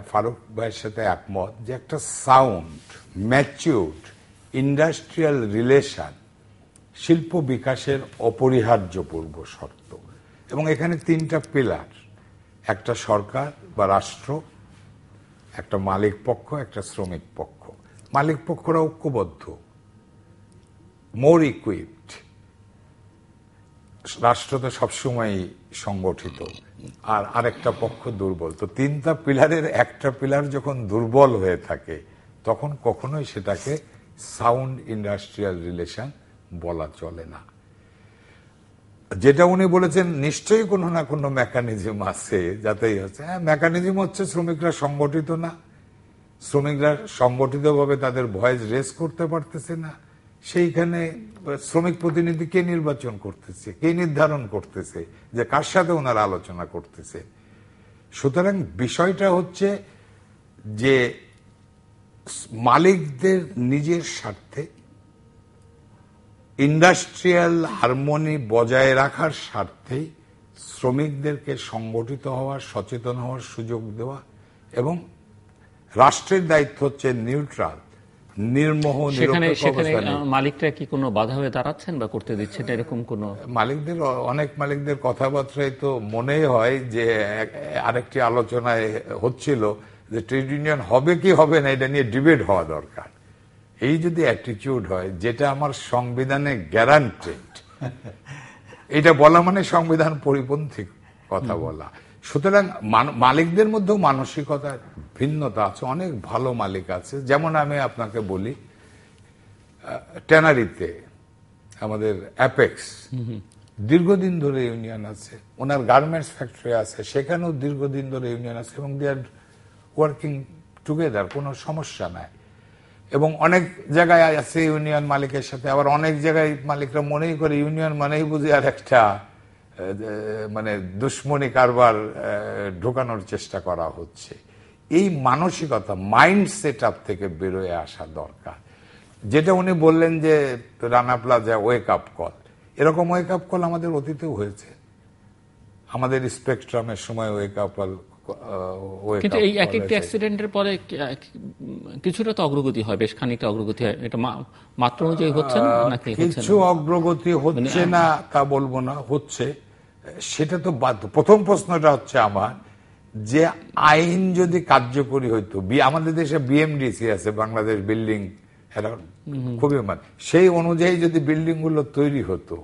ফারুক ভাইয়ের সাথে একমত যে একটা সাউন্ড ম্যাচিউড ইন্ডাস্ট্রিয়াল রিলেশন শিল্প বিকাশের অপরিহার্য পূর্ব শর্ত এবং এখানে তিনটা পিলার একটা সরকার বা রাষ্ট্র একটা মালিক পক্ষ একটা শ্রমিক পক্ষ মালিক পক্ষরা ঐক্যবদ্ধ মোর ইকুইপড রাষ্ট্র তো সবসময়ই সংগঠিত আর আরেকটা পক্ষ দুর্বল তো তিনটা পিলারের একটা পিলার যখন দুর্বল হয়ে থাকে তখন কখনোই সেটাকে সাউন্ড ইন্ডাস্ট্রিয়াল রিলেশন বলা চলে না যেটা উনি বলেছেন নিশ্চয়ই কোনো না কোনো মেকানিজম আছে যাতেই হচ্ছে হ্যাঁ মেকানিজম হচ্ছে শ্রমিকরা সংগঠিত না শ্রমিকরা সংগঠিতভাবে তাদের ভয়েস রেস করতে পারতেছে না সেইখানে শ্রমিক প্রতিনিধি কে নির্বাচন করতেছে কে নির্ধারণ করতেছে যে কার সাথে ওনার আলোচনা করতেছে সুতরাং বিষয়টা হচ্ছে যে মালিকদের নিজের স্বার্থে ইন্ডাস্ট্রিয়াল হারমোনি বজায় রাখার স্বার্থে শ্রমিকদেরকে সংগঠিত হওয়ার সচেতন হওয়ার সুযোগ দেওয়া এবং রাষ্ট্রের দায়িত্ব হচ্ছে নিউট্রাল নির্মোহ সেখানে মালিকরা কি কোনো বাধা হয়ে দাঁড়াচ্ছেন বা করতে দিচ্ছেন এরকম কোনো মালিকদের অনেক মালিকদের কথাবার্তায় তো মনেই হয় যে আরেকটি আলোচনায় হচ্ছিল যে ট্রেড ইউনিয়ন হবে কি হবে না এটা নিয়ে ডিবেট হওয়া দরকার এই যদি অ্যাটিটিউড হয় যেটা আমার সংবিধানে গ্যারান্টেড এটা বলা মানে সংবিধান পরিপন্থী কথা বলা সুতরাং মালিকদের মধ্যেও মানসিকতার ভিন্নতা আছে অনেক ভালো মালিক আছে যেমন আমি আপনাকে বলি ট্যানারিতে আমাদের অ্যাপেক্স দীর্ঘদিন ধরে ইউনিয়ন আছে ওনার গার্মেন্টস ফ্যাক্টরি আছে সেখানেও দীর্ঘদিন ধরে ইউনিয়ন আছে এবং দে আর ওয়ার্কিং টুগেদার কোনো সমস্যা নাই এবং অনেক জায়গায় আছে ইউনিয়ন মালিকের সাথে আবার অনেক জায়গায় মালিকরা মনেই করে ইউনিয়ন মানেই বুঝি আর একটা মানে দুশ্মনী কারবার ঢোকানোর চেষ্টা করা হচ্ছে এই মানসিকতা মাইন্ড সেট থেকে বেরোয় আসা দরকার যেটা উনি বললেন যে Rana Plaza wake up call এরকম ওয়েক আপ কল আমাদের অতীতেও হয়েছে আমাদের স্পেকট্রামের সময় ওয়েক আপ কল কিন্তু এই এক একটি অ্যাক্সিডেন্টের পরে কিছুটা তো অগ্রগতি হয় বেশ খানিকটা অগ্রগতি হয় এটা মাত্র অনুযায়ী হচ্ছে না নাকি কিছু অগ্রগতি মানে, হচ্ছে না তা বলবো না হচ্ছে সেটা তো বাধ্য প্রথম প্রশ্নটা হচ্ছে আমার যে আইন যদি কার্যকরী হইতো আমাদের দেশে বিএমডিসি আছে বাংলাদেশ বিল্ডিং খুবই মানে সেই অনুযায়ী যদি বিল্ডিং গুলো তৈরি হতো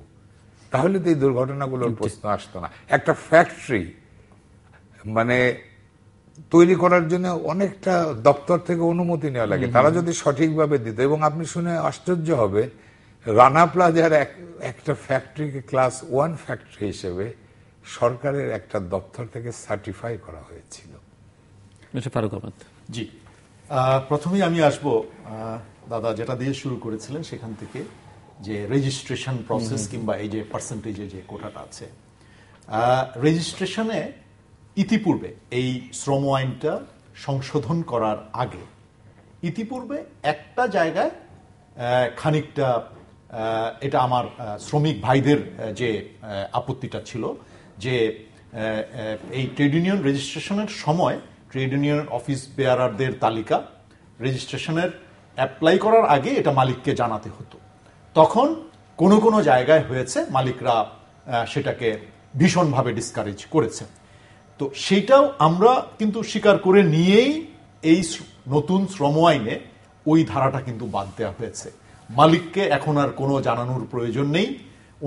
তাহলে তো এই দুর্ঘটনাগুলোর প্রশ্ন আসতো না একটা ফ্যাক্টরি মানে তৈরি করার জন্য অনেকটা দপ্তর থেকে অনুমতি নেওয়া লাগে তারা যদি সঠিকভাবে দিত এবং আপনি শুনে আশ্চর্য হবে রানা প্লাজার এক একটা ফ্যাক্টরিকে ক্লাস ওয়ান ফ্যাক্টরি হিসেবে সরকারের একটা দপ্তর থেকে সার্টিফাই করা হয়েছিল জি প্রথমেই আমি আসব দাদা যেটা দিয়ে শুরু করেছিলেন সেখান থেকে যে রেজিস্ট্রেশন প্রসেস কিংবা এই যে পার্সেন্টেজের যে কোটাটা আছে রেজিস্ট্রেশনে ইতিপূর্বে এই শ্রম আইনটা সংশোধন করার আগে ইতিপূর্বে একটা জায়গায় খানিকটা এটা আমার শ্রমিক ভাইদের যে আপত্তিটা ছিল যে এই ট্রেড ইউনিয়ন রেজিস্ট্রেশনের সময় ট্রেড ইউনিয়ন অফিস বেয়ারারদের তালিকা রেজিস্ট্রেশনের অ্যাপ্লাই করার আগে এটা মালিককে জানাতে হতো তখন কোনো কোনো জায়গায় হয়েছে মালিকরা সেটাকে ভীষণভাবে ডিসকারেজ করেছে তো সেইটাও আমরা কিন্তু স্বীকার করে নিয়েই এই নতুন শ্রম আইনে ওই ধারাটা কিন্তু বাদ দেওয়া হয়েছে মালিককে এখন আর কোনো জানানোর প্রয়োজন নেই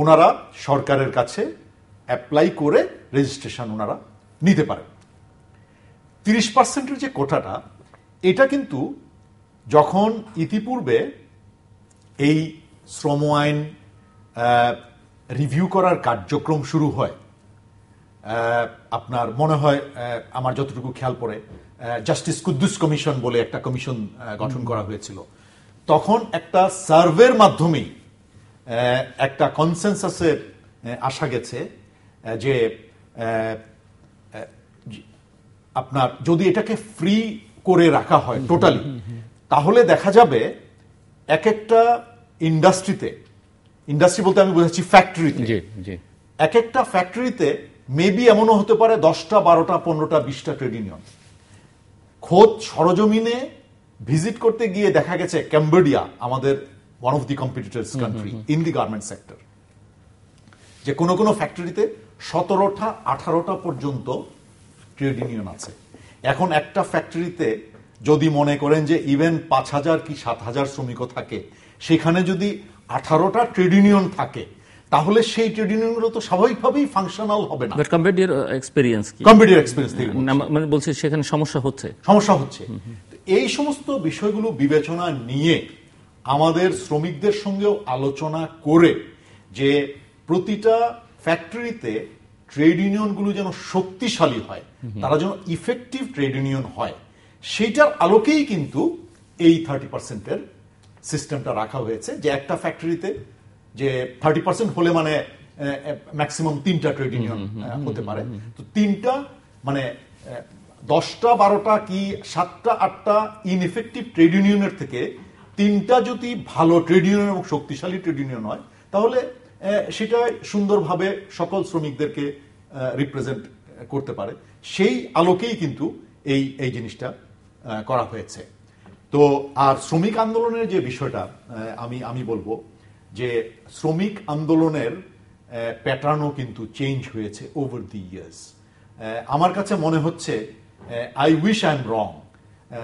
ওনারা সরকারের কাছে অ্যাপ্লাই করে রেজিস্ট্রেশন ওনারা নিতে পারেন তিরিশ পার্সেন্টের যে কোটাটা এটা কিন্তু যখন ইতিপূর্বে এই শ্রম আইন রিভিউ করার কার্যক্রম শুরু হয় আপনার মনে হয় আমার যতটুকু খেয়াল পড়ে জাস্টিস কুদ্দুস কমিশন বলে একটা কমিশন গঠন করা হয়েছিল তখন একটা সার্ভের মাধ্যমেই একটা কনসেন্সাসের আসা গেছে যে আপনার যদি এটাকে ফ্রি করে রাখা হয় টোটালি তাহলে দেখা যাবে এক একটা ইন্ডাস্ট্রিতে ইন্ডাস্ট্রি বলতে আমি বোঝাচ্ছি ফ্যাক্টরিতে এক একটা ফ্যাক্টরিতে মেবি এমনও হতে পারে দশটা বারোটা পনেরোটা বিশটা ট্রেড ইউনিয়ন খোঁজ সরজমিনে ভিজিট করতে গিয়ে দেখা গেছে ক্যাম্বোডিয়া আমাদের one of the competitors country in the garment sector যে কোনো কোনো ফ্যাক্টরিতে সতেরোটা আঠারোটা পর্যন্ত ট্রেড ইউনিয়ন আছে এখন একটা ফ্যাক্টরিতে যদি মনে করেন যে ইভেন পাঁচ হাজার কি সাত হাজার শ্রমিকও থাকে সেখানে যদি আঠারোটা ট্রেড ইউনিয়ন থাকে তাহলে সেই ট্রেড ইউনিয়নগুলো তো স্বাভাবিকভাবেই ফাংশনাল হবে না বাট কম্পিটিটিভ এক্সপেরিয়েন্স কি কম্পিটিটিভ এক্সপেরিয়েন্স থেকে মানে বলছে সেখানে সমস্যা হচ্ছে সমস্যা হচ্ছে এই সমস্ত বিষয়গুলো বিবেচনা নিয়ে আমাদের শ্রমিকদের সঙ্গেও আলোচনা করে যে প্রতিটা ফ্যাক্টরিতে ট্রেড ইউনিয়নগুলো যেন শক্তিশালী হয় তারা যেন ইফেক্টিভ ট্রেড ইউনিয়ন হয় সেইটার আলোকেই কিন্তু এই থার্টি পার্সেন্টের সিস্টেমটা রাখা হয়েছে যে একটা ফ্যাক্টরিতে যে থার্টি পার্সেন্ট হলে মানে ম্যাক্সিমাম তিনটা ট্রেড ইউনিয়ন হতে পারে তো তিনটা মানে দশটা বারোটা কি সাতটা আটটা ইনএফেক্টিভ ট্রেড ইউনিয়নের থেকে তিনটা যদি ভালো ট্রেড ইউনিয়ন এবং শক্তিশালী ট্রেড ইউনিয়ন হয় তাহলে সেটা সুন্দরভাবে সকল শ্রমিকদেরকে রিপ্রেজেন্ট করতে পারে সেই আলোকেই কিন্তু এই এই জিনিসটা করা হয়েছে তো আর শ্রমিক আন্দোলনের যে বিষয়টা আমি আমি বলবো যে শ্রমিক আন্দোলনের প্যাটার্নও কিন্তু চেঞ্জ হয়েছে ওভার দি ইয়ার্স আমার কাছে মনে হচ্ছে I wish I am wrong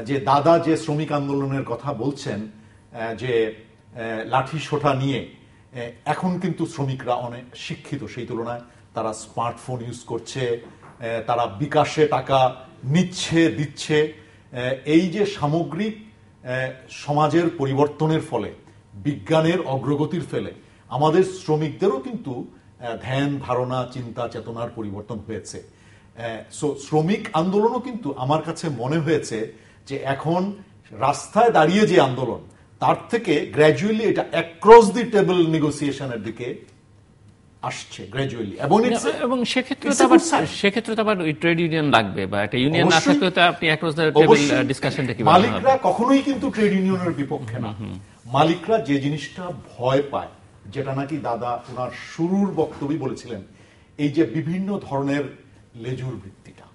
যে দাদা যে শ্রমিক আন্দোলনের কথা বলছেন যে লাঠি সোটা নিয়ে এখন কিন্তু শ্রমিকরা অনেক শিক্ষিত সেই তুলনায় তারা স্মার্টফোন ইউজ করছে তারা বিকাশে টাকা নিচ্ছে দিচ্ছে এই যে সামগ্রিক সমাজের পরিবর্তনের ফলে বিজ্ঞানের অগ্রগতির ফেলে আমাদের শ্রমিকদেরও কিন্তু ধ্যান ধারণা চিন্তা চেতনার পরিবর্তন হয়েছে সো শ্রমিক আন্দোলনও কিন্তু আমার কাছে মনে হয়েছে যে এখন রাস্তায় দাঁড়িয়ে যে আন্দোলন তার থেকে গ্র্যাজুয়ালি এটা অ্যাক্রস দি টেবল নেগোসিয়েশনের দিকে আসছে গ্র্যাজুয়ালি এবং এবং সেক্ষেত্রে তো আবার সেক্ষেত্রে তো আবার ট্রেড ইউনিয়ন লাগবে বা একটা ইউনিয়ন না থাকলে তো আপনি অ্যাক্রস দ্য টেবিল মালিকরা কখনোই কিন্তু ট্রেড ইউনিয়নের বিপক্ষে না মালিকরা যে জিনিসটা ভয় পায় যেটা নাকি দাদা ওনার শুরুর বক্তব্যই বলেছিলেন এই যে বিভিন্ন ধরনের লেজুর বৃত্তিটা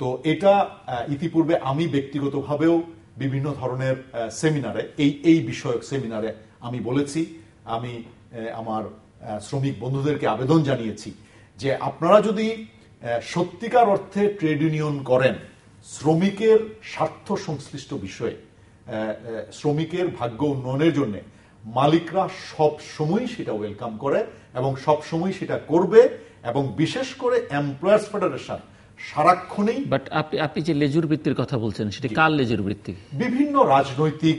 তো এটা ইতিপূর্বে আমি ব্যক্তিগতভাবেও বিভিন্ন ধরনের সেমিনারে এই এই বিষয়ক সেমিনারে আমি বলেছি আমি আমার শ্রমিক বন্ধুদেরকে আবেদন জানিয়েছি যে আপনারা যদি সত্যিকার অর্থে ট্রেড ইউনিয়ন করেন শ্রমিকের স্বার্থ সংশ্লিষ্ট বিষয়ে শ্রমিকের ভাগ্য উন্নয়নের জন্য মালিকরা সব সময় সেটা ওয়েলকাম করে এবং সব সময় সেটা করবে এবং বিশেষ করে এমপ্লয়ার্স ফেডারেশন সারাক্ষণেই বাট আপনি যে লেজুর বৃত্তির কথা বলছেন সেটা কার লেজুর বৃত্তি বিভিন্ন রাজনৈতিক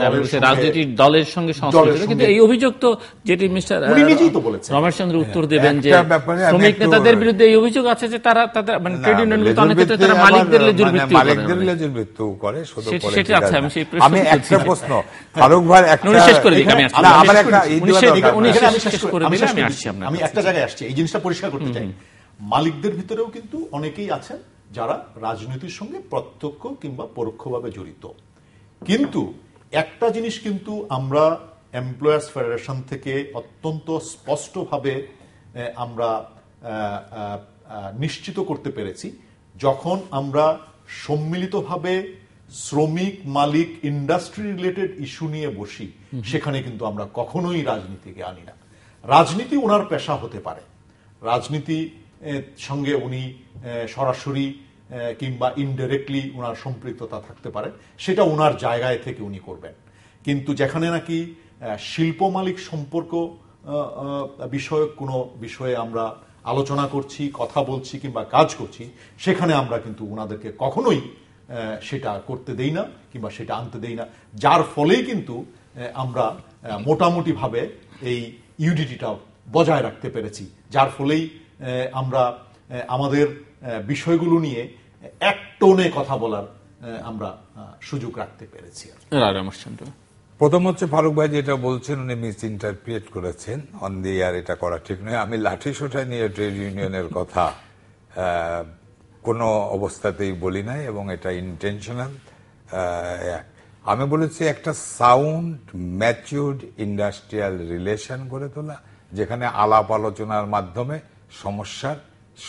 মানে রাজনৈতিক দলের সঙ্গে কিন্তু এই অভিযোগ তো যেটি মিস্টার রমেশ চন্দ্র উত্তর হ্যাঁ, দেবেন যে শ্রমিক নেতাদের বিরুদ্ধে এই অভিযোগ আছে যে তারা তাদের মানে ট্রেড অনেক ক্ষেত্রে তারা মালিকদের লেজুর মানে বৃত্তি মালিকদের মানে। লেজুর বৃত্তি করে সেটা আছে আচ্ছা, আমি সেই প্রশ্ন আমি একটা প্রশ্ন ফারুক ভাই একটা শেষ করে দিই আমি আমার আচ্ছা, একটা উনি শেষ করে দিলে আমি আসছি আমি একটা জায়গায় আসছি এই জিনিসটা পরিষ্কার করতে চাই মালিকদের ভিতরেও কিন্তু অনেকেই আছেন যারা রাজনীতির সঙ্গে প্রত্যক্ষ কিংবা পরোক্ষভাবে জড়িত কিন্তু একটা জিনিস কিন্তু আমরা এমপ্লয়ার্স ফেডারেশন থেকে অত্যন্ত স্পষ্টভাবে আমরা নিশ্চিত করতে পেরেছি যখন আমরা সম্মিলিতভাবে শ্রমিক মালিক ইন্ডাস্ট্রি রিলেটেড ইস্যু নিয়ে বসি সেখানে কিন্তু আমরা কখনোই রাজনীতিকে আনি না রাজনীতি ওনার পেশা হতে পারে রাজনীতি সঙ্গে উনি সরাসরি কিংবা ইনডাইরেক্টলি ওনার সম্পৃক্ততা থাকতে পারে সেটা ওনার জায়গায় থেকে উনি করবেন কিন্তু যেখানে নাকি শিল্প মালিক সম্পর্ক বিষয়ক কোনো বিষয়ে আমরা আলোচনা করছি কথা বলছি কিংবা কাজ করছি সেখানে আমরা কিন্তু ওনাদেরকে কখনোই সেটা করতে দেই না কিংবা সেটা আনতে দেই না যার ফলেই কিন্তু আমরা মোটামুটিভাবে এই ইউডিটিটা বজায় রাখতে পেরেছি যার ফলেই আমরা আমাদের বিষয়গুলো নিয়ে এক টোনে কথা বলার আমরা সুযোগ রাখতে পেরেছি প্রথম হচ্ছে ফারুক ভাই যেটা বলছেন উনি মিস ইন্টারপ্রিয়েট করেছেন অন দি আর এটা করা ঠিক নয় আমি লাঠি সোঠা নিয়ে ট্রেড ইউনিয়নের কথা কোনো অবস্থাতেই বলি নাই এবং এটা ইন্টেনশনাল আমি বলেছি একটা সাউন্ড ম্যাচিউর্ড ইন্ডাস্ট্রিয়াল রিলেশন গড়ে তোলা যেখানে আলাপ আলোচনার মাধ্যমে সমস্যার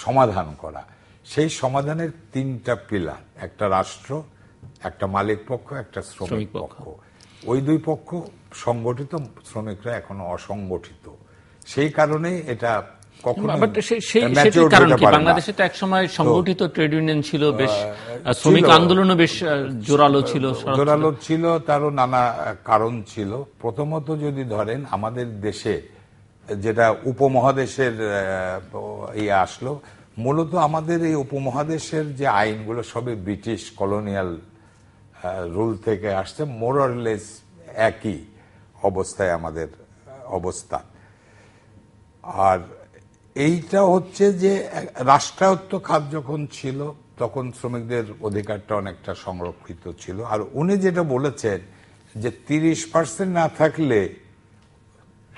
সমাধান করা সেই সমাধানের তিনটা পিলার একটা রাষ্ট্র একটা মালিক পক্ষ একটা শ্রমিক পক্ষ ওই দুই পক্ষ সংগঠিত শ্রমিকরা এখন অসংগঠিত সেই কারণে এটা জোরালো ছিল তারও নানা কারণ ছিল প্রথমত যদি ধরেন আমাদের দেশে যেটা উপমহাদেশের ইয়ে আসলো মূলত আমাদের এই উপমহাদেশের যে আইনগুলো সবই ব্রিটিশ কলোনিয়াল রুল থেকে আসছে মোরারলেস একই অবস্থায় আমাদের অবস্থা আর এইটা হচ্ছে যে রাষ্ট্রায়ত্ত খাত যখন ছিল তখন শ্রমিকদের অধিকারটা অনেকটা সংরক্ষিত ছিল আর উনি যেটা বলেছেন যে তিরিশ পার্সেন্ট না থাকলে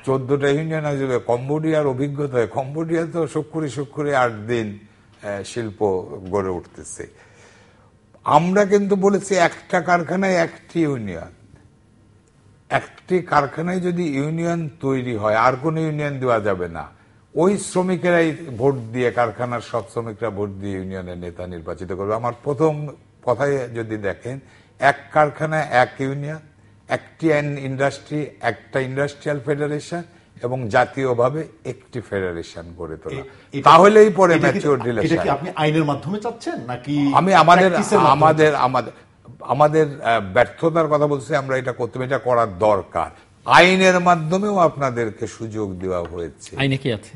চোদ্দোটা ইউনিয়ন আসবে কম্বোডিয়ার অভিজ্ঞতায় কম্বোডিয়া তো সুক্ষুরি সুক্ষুরি আট দিন শিল্প গড়ে উঠতেছে আমরা কিন্তু বলেছি একটা কারখানায় একটি ইউনিয়ন একটি কারখানায় যদি ইউনিয়ন তৈরি হয় আর কোনো ইউনিয়ন দেওয়া যাবে না ওই শ্রমিকেরাই ভোট দিয়ে কারখানার সব শ্রমিকরা ভোট দিয়ে ইউনিয়নের নেতা নির্বাচিত করবে আমার প্রথম কথায় যদি দেখেন এক কারখানা এক ইউনিয়ন অ্যাক্টিয়ান ইন্ডাস্ট্রি একটা ইন্ডাস্ট্রিয়াল ফেডারেশন এবং জাতীয়ভাবে একটি ফেডারেশন গড়ে তোলা তাহলেই পরে ম্যাচিওর রিলেশন আপনি আইনের মাধ্যমে চাচ্ছেন নাকি আমি আমাদের আমাদের আমাদের ব্যর্থতার কথা বলছি আমরা এটা করতে এটা করার দরকার আইনের মাধ্যমেও আপনাদেরকে সুযোগ দেওয়া হয়েছে আইনে কি আছে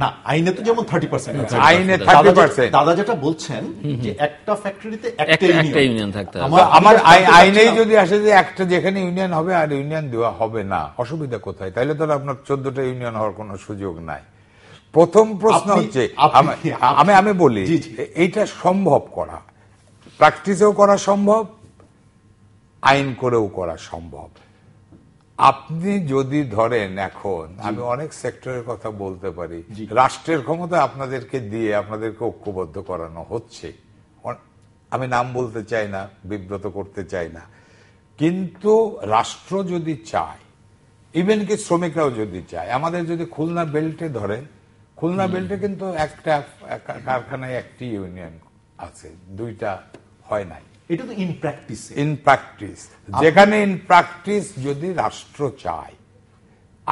না আইনে তো যেমন থার্টি আচ্ছা, পার্সেন্ট আইনে থার্টি পার্সেন্ট দাদা যেটা বলছেন যে একটা ফ্যাক্টরিতে একটা ইউনিয়ন থাকতে হবে আমার আইনেই আচ্ছা। যদি আসে যে একটা যেখানে ইউনিয়ন হবে আর ইউনিয়ন দেওয়া হবে না অসুবিধা কোথায় আপনার চোদ্দটা ইউনিয়ন হওয়ার কোনো সুযোগ নাই প্রথম প্রশ্ন হচ্ছে আমি আমি বলি এইটা সম্ভব করা প্র্যাকটিসেও করা সম্ভব আইন করেও করা সম্ভব আপনি যদি ধরেন এখন আমি অনেক সেক্টরের কথা বলতে পারি রাষ্ট্রের ক্ষমতা আপনাদেরকে দিয়ে আপনাদেরকে ঐক্যবদ্ধ করানো হচ্ছে আমি নাম বলতে চাই না বিব্রত করতে চাই না কিন্তু রাষ্ট্র যদি চায় ইভেন কি শ্রমিকরাও যদি চায় আমাদের যদি খুলনা বেল্টে ধরেন খুলনা বেল্টে কিন্তু একটা কারখানায় একটি ইউনিয়ন আছে দুইটা হয় নাই এটা তো ইন প্র্যাকটিস ইন প্র্যাকটিস যেখানে ইন প্র্যাকটিস যদি রাষ্ট্র চায়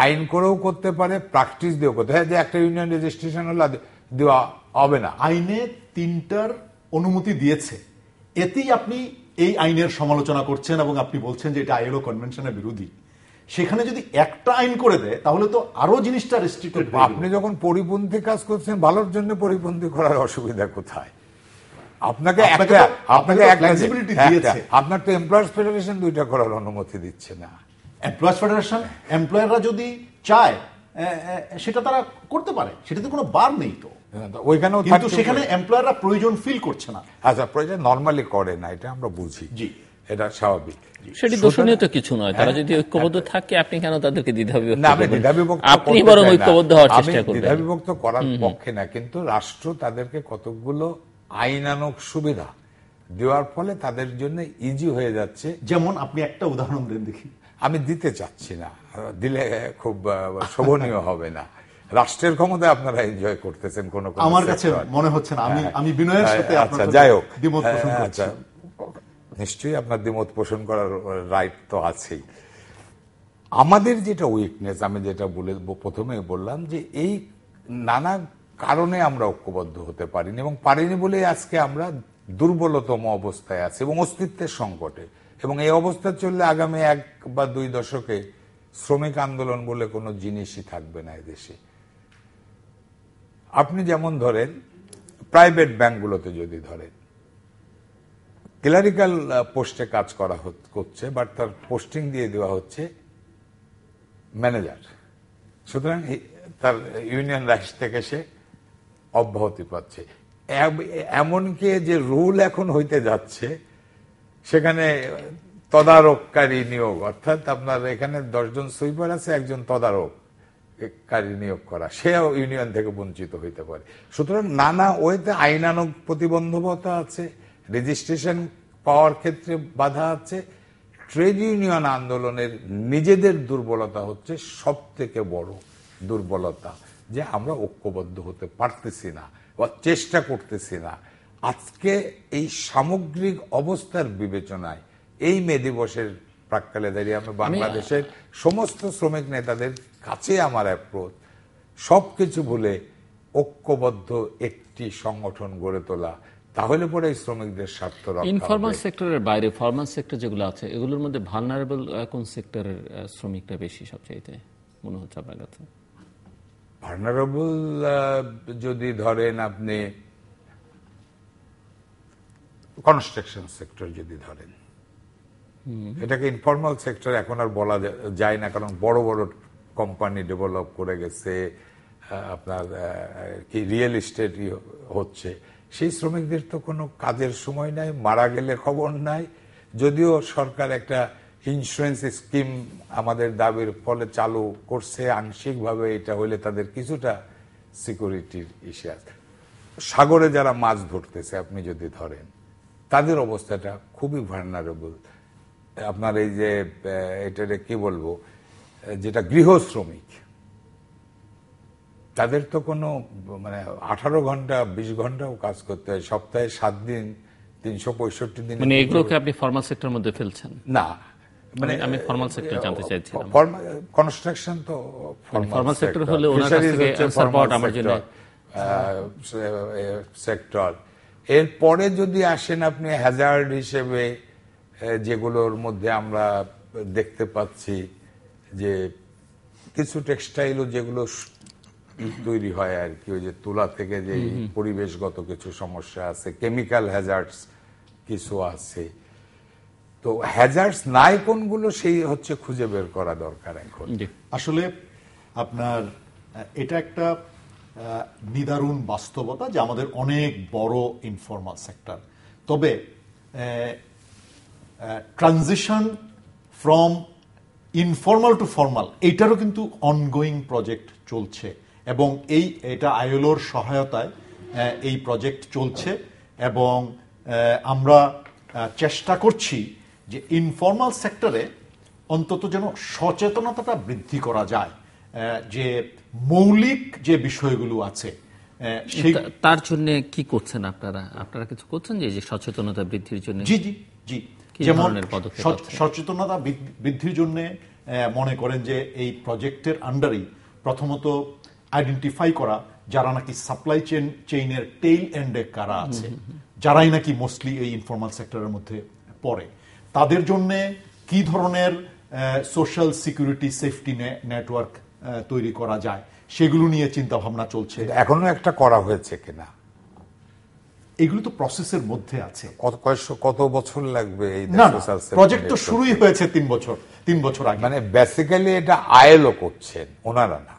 আইন করেও করতে পারে প্র্যাকটিস দিয়েও করতে হ্যাঁ যে একটা ইউনিয়ন রেজিস্ট্রেশন হলে দেওয়া হবে না আইনে তিনটার অনুমতি দিয়েছে এতেই আপনি এই আইনের সমালোচনা করছেন এবং আপনি বলছেন যে এটা আইএলও কনভেনশনের বিরোধী সেখানে যদি একটা আইন করে দেয় তাহলে তো আরো জিনিসটা রেস্ট্রিক্টেড আপনি যখন পরিপন্থী কাজ করছেন ভালোর জন্য পরিপন্থী করার অসুবিধা কোথায় আপনাকে একটা আপনাকে হ্যাঁ, দিয়েছে হ্যাঁ। আপনার তো এমপ্লয়ার্স ফেডারেশন দুইটা করার অনুমতি দিচ্ছে না এমপ্লয়ার্স ফেডারেশন এমপ্লয়াররা যদি চায় সেটা তারা করতে পারে সেটাতে কোনো বার নেই তো হ্যাঁ, ওইখানেও কিন্তু সেখানে এমপ্লয়াররা প্রয়োজন ফিল করছে না আচ্ছা প্রয়োজন নর্মালি করে না এটা আমরা বুঝি জি এটা স্বাভাবিক সেটি তো কিছু নয় তারা যদি ঐক্যবদ্ধ থাকে আপনি কেন তাদেরকে দ্বিধাবিভক্ত আপনি বরং ঐক্যবদ্ধ হওয়ার চেষ্টা করবেন দ্বিধাবিভক্ত করার পক্ষে না কিন্তু রাষ্ট্র তাদেরকে কতগুলো আইনানক সুবিধা দেওয়ার ফলে তাদের জন্য ইজি হয়ে যাচ্ছে যেমন আপনি একটা উদাহরণ দেন দেখি আমি দিতে চাচ্ছি না দিলে খুব শোভনীয় হবে না রাষ্ট্রের ক্ষমতায় আপনারা এনজয় করতেছেন কোন আমার কাছে মনে হচ্ছে না আমি হ্যাঁ। আমি বিনয়ের সাথে আচ্ছা যাই হোক দ্বিমত পোষণ হ্যাঁ, আচ্ছা নিশ্চয়ই আপনার দ্বিমত পোষণ করার রাইট তো আছেই আমাদের যেটা উইকনেস আমি যেটা বলে প্রথমে বললাম যে এই নানা কারণে আমরা ঐক্যবদ্ধ হতে পারিনি এবং পারিনি বলেই আজকে আমরা দুর্বলতম অবস্থায় আছি এবং অস্তিত্বের সংকটে এবং এই অবস্থা চললে আগামী এক বা দুই দশকে শ্রমিক আন্দোলন বলে কোনো জিনিসই থাকবে না দেশে আপনি যেমন ধরেন প্রাইভেট ব্যাংকগুলোতে যদি ধরেন ক্লারিক্যাল পোস্টে কাজ করা করছে বাট তার পোস্টিং দিয়ে দেওয়া হচ্ছে ম্যানেজার সুতরাং তার ইউনিয়ন রাইস থেকে সে অব্যাহতি পাচ্ছে এমনকি যে রুল এখন হইতে যাচ্ছে সেখানে তদারককারী নিয়োগ অর্থাৎ আপনার এখানে দশজন সুইপার আছে একজন তদারক কারী নিয়োগ করা সেও ইউনিয়ন থেকে বঞ্চিত হইতে পারে সুতরাং নানা ওয়েতে আইনানুগ প্রতিবন্ধকতা আছে রেজিস্ট্রেশন পাওয়ার ক্ষেত্রে বাধা আছে ট্রেড ইউনিয়ন আন্দোলনের নিজেদের দুর্বলতা হচ্ছে সব থেকে বড় দুর্বলতা যে আমরা ঐক্যবদ্ধ হতে পারতেছি না বা চেষ্টা করতেছি না আজকে এই সামগ্রিক অবস্থার বিবেচনায় এই মে দিবসের প্রাককালে দাঁড়িয়ে আমি বাংলাদেশের সমস্ত শ্রমিক নেতাদের কাছে আমার অ্যাপ্রোচ সব কিছু বলে ঐক্যবদ্ধ একটি সংগঠন গড়ে তোলা তাহলে পরে এই শ্রমিকদের স্বার্থ ইনফরমাল সেক্টরের বাইরে ফরমাল সেক্টর যেগুলো আছে এগুলোর মধ্যে ভালনারেবল কোন সেক্টরের শ্রমিকটা বেশি সবচাইতে মনে হচ্ছে আপনার কাছে ভার্নারেবল uh, যদি ধরেন আপনি কনস্ট্রাকশন সেক্টর যদি ধরেন এটাকে ইনফর্মাল সেক্টর এখন আর বলা যায় না কারণ বড় বড় কোম্পানি ডেভেলপ করে গেছে আপনার কি রিয়েল এস্টেটই হচ্ছে সেই শ্রমিকদের তো কোনো কাজের সময় নাই মারা গেলে খবর নাই যদিও সরকার একটা ইন্স্যুরেন্স স্কিম আমাদের দাবির ফলে চালু করছে আংশিকভাবে এটা হইলে তাদের কিছুটা সিকিউরিটির ইস্যু আছে সাগরে যারা মাছ ধরতেছে আপনি যদি ধরেন তাদের অবস্থাটা খুবই ভার্নারেবল আপনার এই যে এটা কি বলবো যেটা গৃহশ্রমিক তাদের তো কোনো মানে আঠারো ঘন্টা বিশ ঘন্টাও কাজ করতে হয় সপ্তাহে সাত দিন তিনশো পঁয়ষট্টি দিন মানে এগুলোকে আপনি ফার্মা সেক্টর মধ্যে ফেলছেন না মানে, মানে আমি ফর্মাল সেক্টর জানতে চাইছিলাম কনস্ট্রাকশন তো ফর্মাল সেক্টর হলে ওনার কাছ থেকে পাওয়াটা আমার জন্য সেক্টর এরপরে যদি আসেন আপনি হ্যাজার্ড হিসেবে যেগুলোর মধ্যে আমরা দেখতে পাচ্ছি যে কিছু টেক্সটাইলও যেগুলো তৈরি হয় আর কি ওই যে তুলা থেকে যে পরিবেশগত কিছু সমস্যা আছে কেমিক্যাল হ্যাজার্ডস কিছু আছে তো হ্যাজার্স নাই কোনগুলো সেই হচ্ছে খুঁজে বের করা দরকার এখন আসলে আপনার এটা একটা নিদারুণ বাস্তবতা যে আমাদের অনেক বড় ইনফর্মাল সেক্টর তবে transition from informal to formal এইটারও কিন্তু অনগোয়িং প্রজেক্ট চলছে এবং এই এটা আয়োলোর সহায়তায় এই প্রজেক্ট চলছে এবং আমরা চেষ্টা করছি যে ইনফর্মাল সেক্টরে অন্তত যেন সচেতনতাটা বৃদ্ধি করা যায় যে মৌলিক যে বিষয়গুলো আছে তার জন্য কি করছেন আপনারা আপনারা কিছু করছেন যে সচেতনতা বৃদ্ধির জন্য জি জি জি যেমন সচেতনতা বৃদ্ধির জন্য মনে করেন যে এই প্রজেক্টের আন্ডারে প্রথমত আইডেন্টিফাই করা যারা নাকি সাপ্লাই চেন চেইনের টেইল এন্ডে কারা আছে যারাই নাকি মোস্টলি এই ইনফর্মাল সেক্টরের মধ্যে পড়ে তাদের জন্য কি ধরনের সোশ্যাল সিকিউরিটি সেফটি নেটওয়ার্ক তৈরি করা যায় সেগুলো নিয়ে চিন্তা ভাবনা চলছে এখনো একটা করা হয়েছে কিনা এগুলো তো প্রসেসের মধ্যে আছে কত কত বছর লাগবে এই সোশ্যাল প্রজেক্ট তো শুরুই হয়েছে তিন বছর তিন বছর আগে মানে বেসিক্যালি এটা আয়েলও করছেন ওনারা না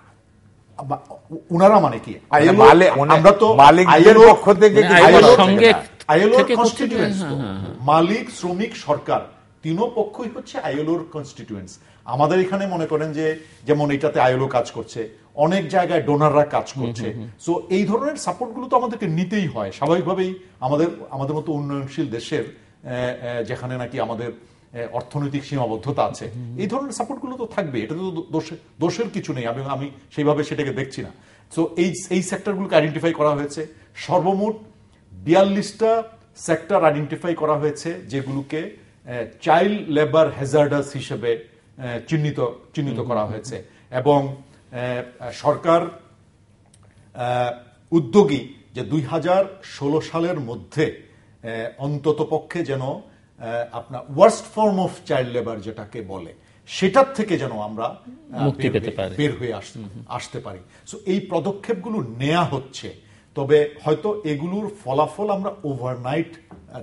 ওনারা মানে কি মানে মানে আমরা তো মালিক পক্ষ থেকে মানে সঙ্গে আইএলওর কনস্টিটিউয়েন্স হ্যাঁ, হ্যাঁ, হ্যাঁ। মালিক শ্রমিক সরকার তিনও পক্ষই হচ্ছে আইএলওর কনস্টিটিউয়েন্স আমাদের এখানে মনে করেন যে যেমন এটাতে আইএলও কাজ করছে অনেক জায়গায় ডোনাররা কাজ করছে সো এই ধরনের সাপোর্টগুলো তো আমাদেরকে নিতেই হয় স্বাভাবিকভাবেই আমাদের আমাদের মতো উন্নয়নশীল দেশের যেখানে নাকি আমাদের অর্থনৈতিক সীমাবদ্ধতা আছে এই ধরনের সাপোর্টগুলো তো থাকবে এটা তো দোষের কিছু নেই আমি আমি সেইভাবে সেটাকে দেখছি না সো এই এই সেক্টরগুলোকে আইডেন্টিফাই করা হয়েছে সর্বমোট বিয়াল্লিশটা সেক্টর আইডেন্টিফাই করা হয়েছে যেগুলোকে চাইল্ড লেবার হেজার্ডাস হিসেবে চিহ্নিত চিহ্নিত করা হয়েছে এবং সরকার উদ্যোগী যে দুই হাজার ষোলো সালের মধ্যে অন্তত পক্ষে যেন আপনার worst form of child labour যেটাকে বলে সেটার থেকে যেন আমরা বের হয়ে আসতে পারি সো এই পদক্ষেপগুলো নেয়া হচ্ছে তবে হয়তো এগুলোর ফলাফল আমরা ওভারনাইট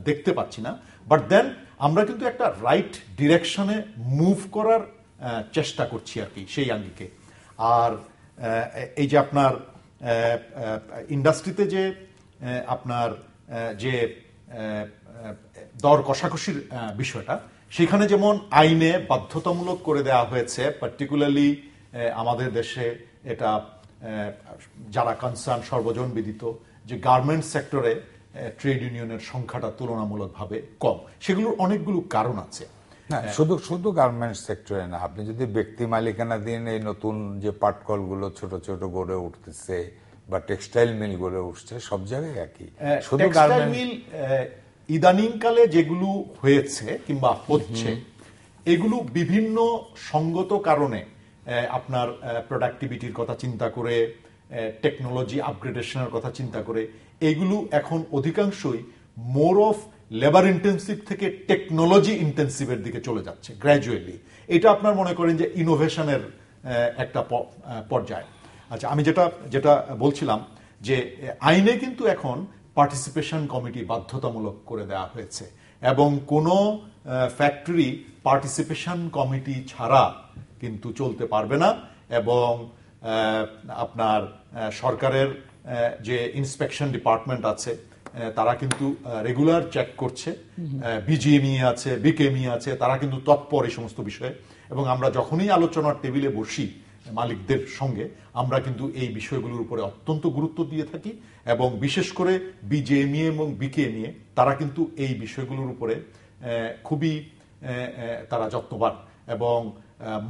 দেখতে পাচ্ছি না বাট দেন আমরা কিন্তু একটা রাইট ডিরেকশনে মুভ করার চেষ্টা করছি আর কি সেই আঙ্গিকে আর এই যে আপনার ইন্ডাস্ট্রিতে যে আপনার যে দর কষাকষির বিষয়টা সেখানে যেমন আইনে বাধ্যতামূলক করে দেওয়া হয়েছে পার্টিকুলারলি আমাদের দেশে এটা যারা কনসার্ন সর্বজন বিদিত যে গার্মেন্টস সেক্টরে ট্রেড ইউনিয়নের সংখ্যাটা তুলনামূলকভাবে কম সেগুলোর অনেকগুলো কারণ আছে শুধু শুধু গার্মেন্টস সেক্টরে না আপনি যদি ব্যক্তি মালিকানা দিন এই নতুন যে পাটকলগুলো ছোট ছোট গড়ে উঠতেছে বা টেক্সটাইল মিল গড়ে উঠছে সব জায়গায় একই শুধু মিল ইদানিংকালে যেগুলো হয়েছে কিংবা হচ্ছে এগুলো বিভিন্ন সঙ্গত কারণে আপনার প্রোডাক্টিভিটির কথা চিন্তা করে টেকনোলজি আপগ্রেডেশনের কথা চিন্তা করে এগুলো এখন অধিকাংশই মোর অফ লেবার ইন্টেন্সিভ থেকে টেকনোলজি ইন্টেন্সিভের দিকে চলে যাচ্ছে গ্র্যাজুয়ালি এটা আপনার মনে করেন যে ইনোভেশনের একটা পর্যায় আচ্ছা আমি যেটা যেটা বলছিলাম যে আইনে কিন্তু এখন পার্টিসিপেশন কমিটি বাধ্যতামূলক করে দেওয়া হয়েছে এবং কোনো ফ্যাক্টরি পার্টিসিপেশন কমিটি ছাড়া কিন্তু চলতে পারবে না এবং আপনার সরকারের যে ইন্সপেকশন ডিপার্টমেন্ট আছে তারা কিন্তু রেগুলার চেক করছে বিজিএমই e আছে বিকেমি e আছে তারা কিন্তু তৎপর এই সমস্ত বিষয়ে এবং আমরা যখনই আলোচনার টেবিলে বসি মালিকদের সঙ্গে আমরা কিন্তু এই বিষয়গুলোর উপরে অত্যন্ত গুরুত্ব দিয়ে থাকি এবং বিশেষ করে বিজেএমই e এবং বিকেএমই তারা কিন্তু এই বিষয়গুলোর উপরে খুবই তারা যত্নবান এবং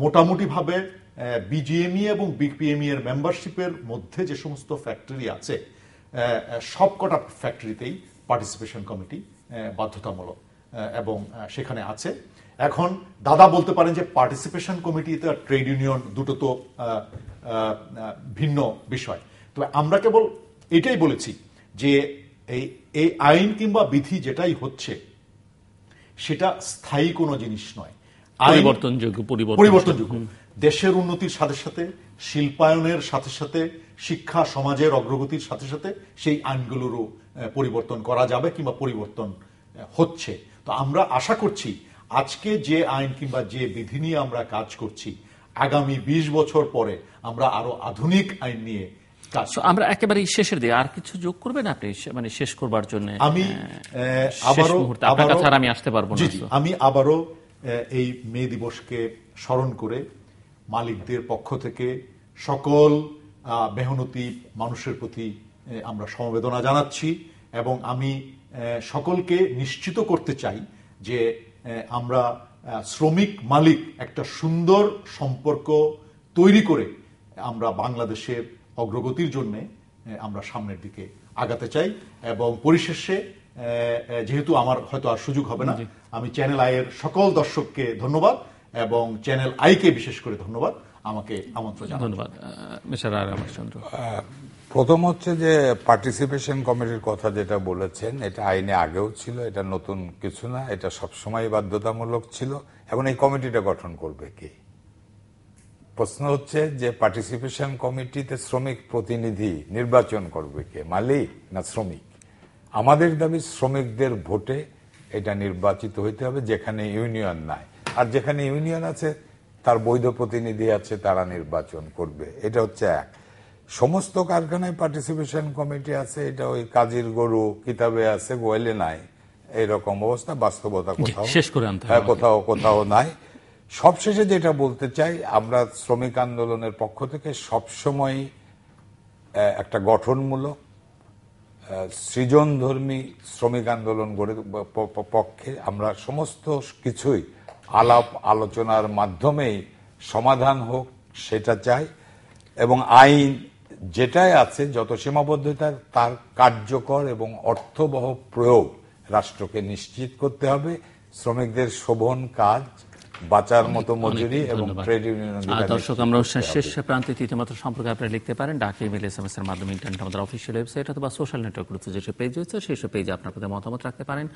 মোটামুটিভাবে বিজিএমই e এবং বিপিএমই e এর মেম্বারশিপের মধ্যে যে সমস্ত ফ্যাক্টরি আছে সবকটা ফ্যাক্টরিতেই পার্টিসিপেশন কমিটি বাধ্যতামূলক এবং সেখানে আছে এখন দাদা বলতে পারেন যে পার্টিসিপেশন কমিটিতে ট্রেড ইউনিয়ন দুটো তো ভিন্ন বিষয় তবে আমরা কেবল এটাই বলেছি যে এই এই আইন কিংবা বিধি যেটাই হচ্ছে সেটা স্থায়ী কোনো জিনিস নয় পরিবর্তনযোগ্য পরিবর্তনযোগ্য দেশের উন্নতির সাথে সাথে শিল্পায়নের সাথে সাথে শিক্ষা সমাজের অগ্রগতির সাথে সাথে সেই আইনগুলোরও পরিবর্তন করা যাবে কিংবা পরিবর্তন হচ্ছে তো আমরা আশা করছি আজকে যে আইন কিংবা যে বিধি নিয়ে আমরা কাজ করছি আগামী ২০ বছর পরে আমরা আরো আধুনিক আইন নিয়ে আমরা একেবারে শেষের দিকে আর কিছু যোগ করবেন আপনি মানে শেষ করবার জন্য আমি আবারও আমি আসতে পারবো আমি আবারও এই মে দিবসকে স্মরণ করে মালিকদের পক্ষ থেকে সকল মেহনতি মানুষের প্রতি আমরা সমবেদনা জানাচ্ছি এবং আমি সকলকে নিশ্চিত করতে চাই যে আমরা শ্রমিক মালিক একটা সুন্দর সম্পর্ক তৈরি করে আমরা বাংলাদেশের অগ্রগতির জন্য আমরা সামনের দিকে আগাতে চাই এবং পরিশেষে যেহেতু আমার হয়তো আর সুযোগ হবে না আমি চ্যানেল আই এর সকল দর্শককে ধন্যবাদ এবং চ্যানেল আই কে বিশেষ করে ধন্যবাদ আমাকে আমন্ত্রণ প্রথম হচ্ছে যে পার্টিসিপেশন কমিটির কথা যেটা বলেছেন এটা আইনে আগেও ছিল এটা নতুন কিছু না এটা সবসময় বাধ্যতামূলক ছিল এখন এই কমিটিটা গঠন করবে কে প্রশ্ন হচ্ছে যে পার্টিসিপেশন কমিটিতে শ্রমিক প্রতিনিধি নির্বাচন করবে কে মালিক না শ্রমিক আমাদের দাবি শ্রমিকদের ভোটে এটা নির্বাচিত হইতে হবে যেখানে ইউনিয়ন নাই আর যেখানে ইউনিয়ন আছে তার বৈধ প্রতিনিধি আছে তারা নির্বাচন করবে এটা হচ্ছে এক সমস্ত কারখানায় পার্টিসিপেশন কমিটি আছে এটা ওই কাজীর গরু কিতাবে আছে গোয়েলে নাই এরকম অবস্থা বাস্তবতা কোথাও শেষ করে হ্যাঁ, কোথাও কোথাও নাই সবশেষে যেটা বলতে চাই আমরা শ্রমিক আন্দোলনের পক্ষ থেকে সবসময় একটা গঠনমূলক সৃজনধর্মী শ্রমিক আন্দোলন গড়ে পক্ষে আমরা সমস্ত কিছুই আলাপ আলোচনার মাধ্যমেই সমাধান হোক সেটা চাই এবং আইন যেটাই আছে যত সীমাবদ্ধতা তার কার্যকর এবং অর্থবহ প্রয়োগ রাষ্ট্রকে নিশ্চিত করতে হবে শ্রমিকদের শোভন কাজ বাঁচার মতো মজুরি এবং ট্রেড ইউনিয়ন দর্শক আমরা শেষ প্রান্তে মাত্র সম্পর্কে আপনারা লিখতে পারেন ডাকে ইমেল এস এম এস এর মাধ্যমে ইন্টারনেট আমাদের অফিসিয়াল ওয়েবসাইট অথবা সোশ্যাল নেটওয়ার্ক গ্রুপে যেসব পেজ রয়েছে সেসব পেজে আপনাদের মতামত রাখতে পারেন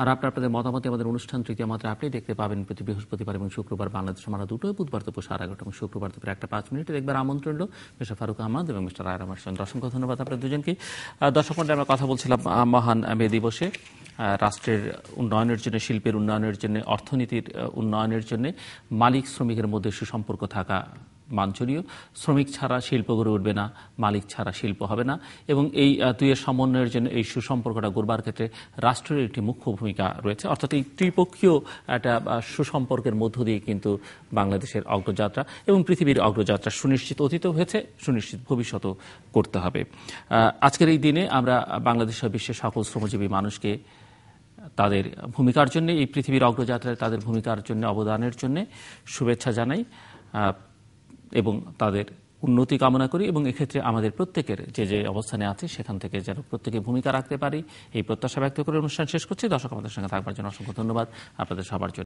আর আপনার আপনাদের মতামত আমাদের অনুষ্ঠান তৃতীয় মাত্র আপনি দেখতে পাবেন প্রতি বৃহস্পতিবার এবং শুক্রবার বাংলাদেশ মারা দুটো বুধবার দুপুর সাড়ে এগারোটা এবং শুক্রবার তো একটা পাঁচ মিনিট দেখবার আমন্ত্রণ রইল মিস্টার ফারুক আহমদ এবং মিস্টার আয়রাম সঙ্গে অসংখ্য ধন্যবাদ আপনার দুজনকে দর্শক মন্ডলে আমরা কথা বলছিলাম মহান মে দিবসে রাষ্ট্রের উন্নয়নের জন্য শিল্পের উন্নয়নের জন্য অর্থনীতির উন্নয়নের জন্য মালিক শ্রমিকের মধ্যে সুসম্পর্ক থাকা বাঞ্ছনীয় শ্রমিক ছাড়া শিল্প গড়ে উঠবে না মালিক ছাড়া শিল্প হবে না এবং এই দুইয়ের সমন্বয়ের জন্য এই সুসম্পর্কটা গড়বার ক্ষেত্রে রাষ্ট্রের একটি মুখ্য ভূমিকা রয়েছে অর্থাৎ এই ত্রিপক্ষীয় একটা সুসম্পর্কের মধ্য দিয়ে কিন্তু বাংলাদেশের অগ্রযাত্রা এবং পৃথিবীর অগ্রযাত্রা সুনিশ্চিত অতীত হয়েছে সুনিশ্চিত ভবিষ্যত করতে হবে আজকের এই দিনে আমরা বাংলাদেশ বিশ্বের সকল শ্রমজীবী মানুষকে তাদের ভূমিকার জন্য এই পৃথিবীর অগ্রযাত্রায় তাদের ভূমিকার জন্য অবদানের জন্য শুভেচ্ছা জানাই এবং তাদের উন্নতি কামনা করি এবং এক্ষেত্রে আমাদের প্রত্যেকের যে যে অবস্থানে আছে সেখান থেকে যেন প্রত্যেকে ভূমিকা রাখতে পারি এই প্রত্যাশা ব্যক্ত করে অনুষ্ঠান শেষ করছি দর্শক আমাদের সঙ্গে থাকবার জন্য অসংখ্য ধন্যবাদ আপনাদের সবার জন্য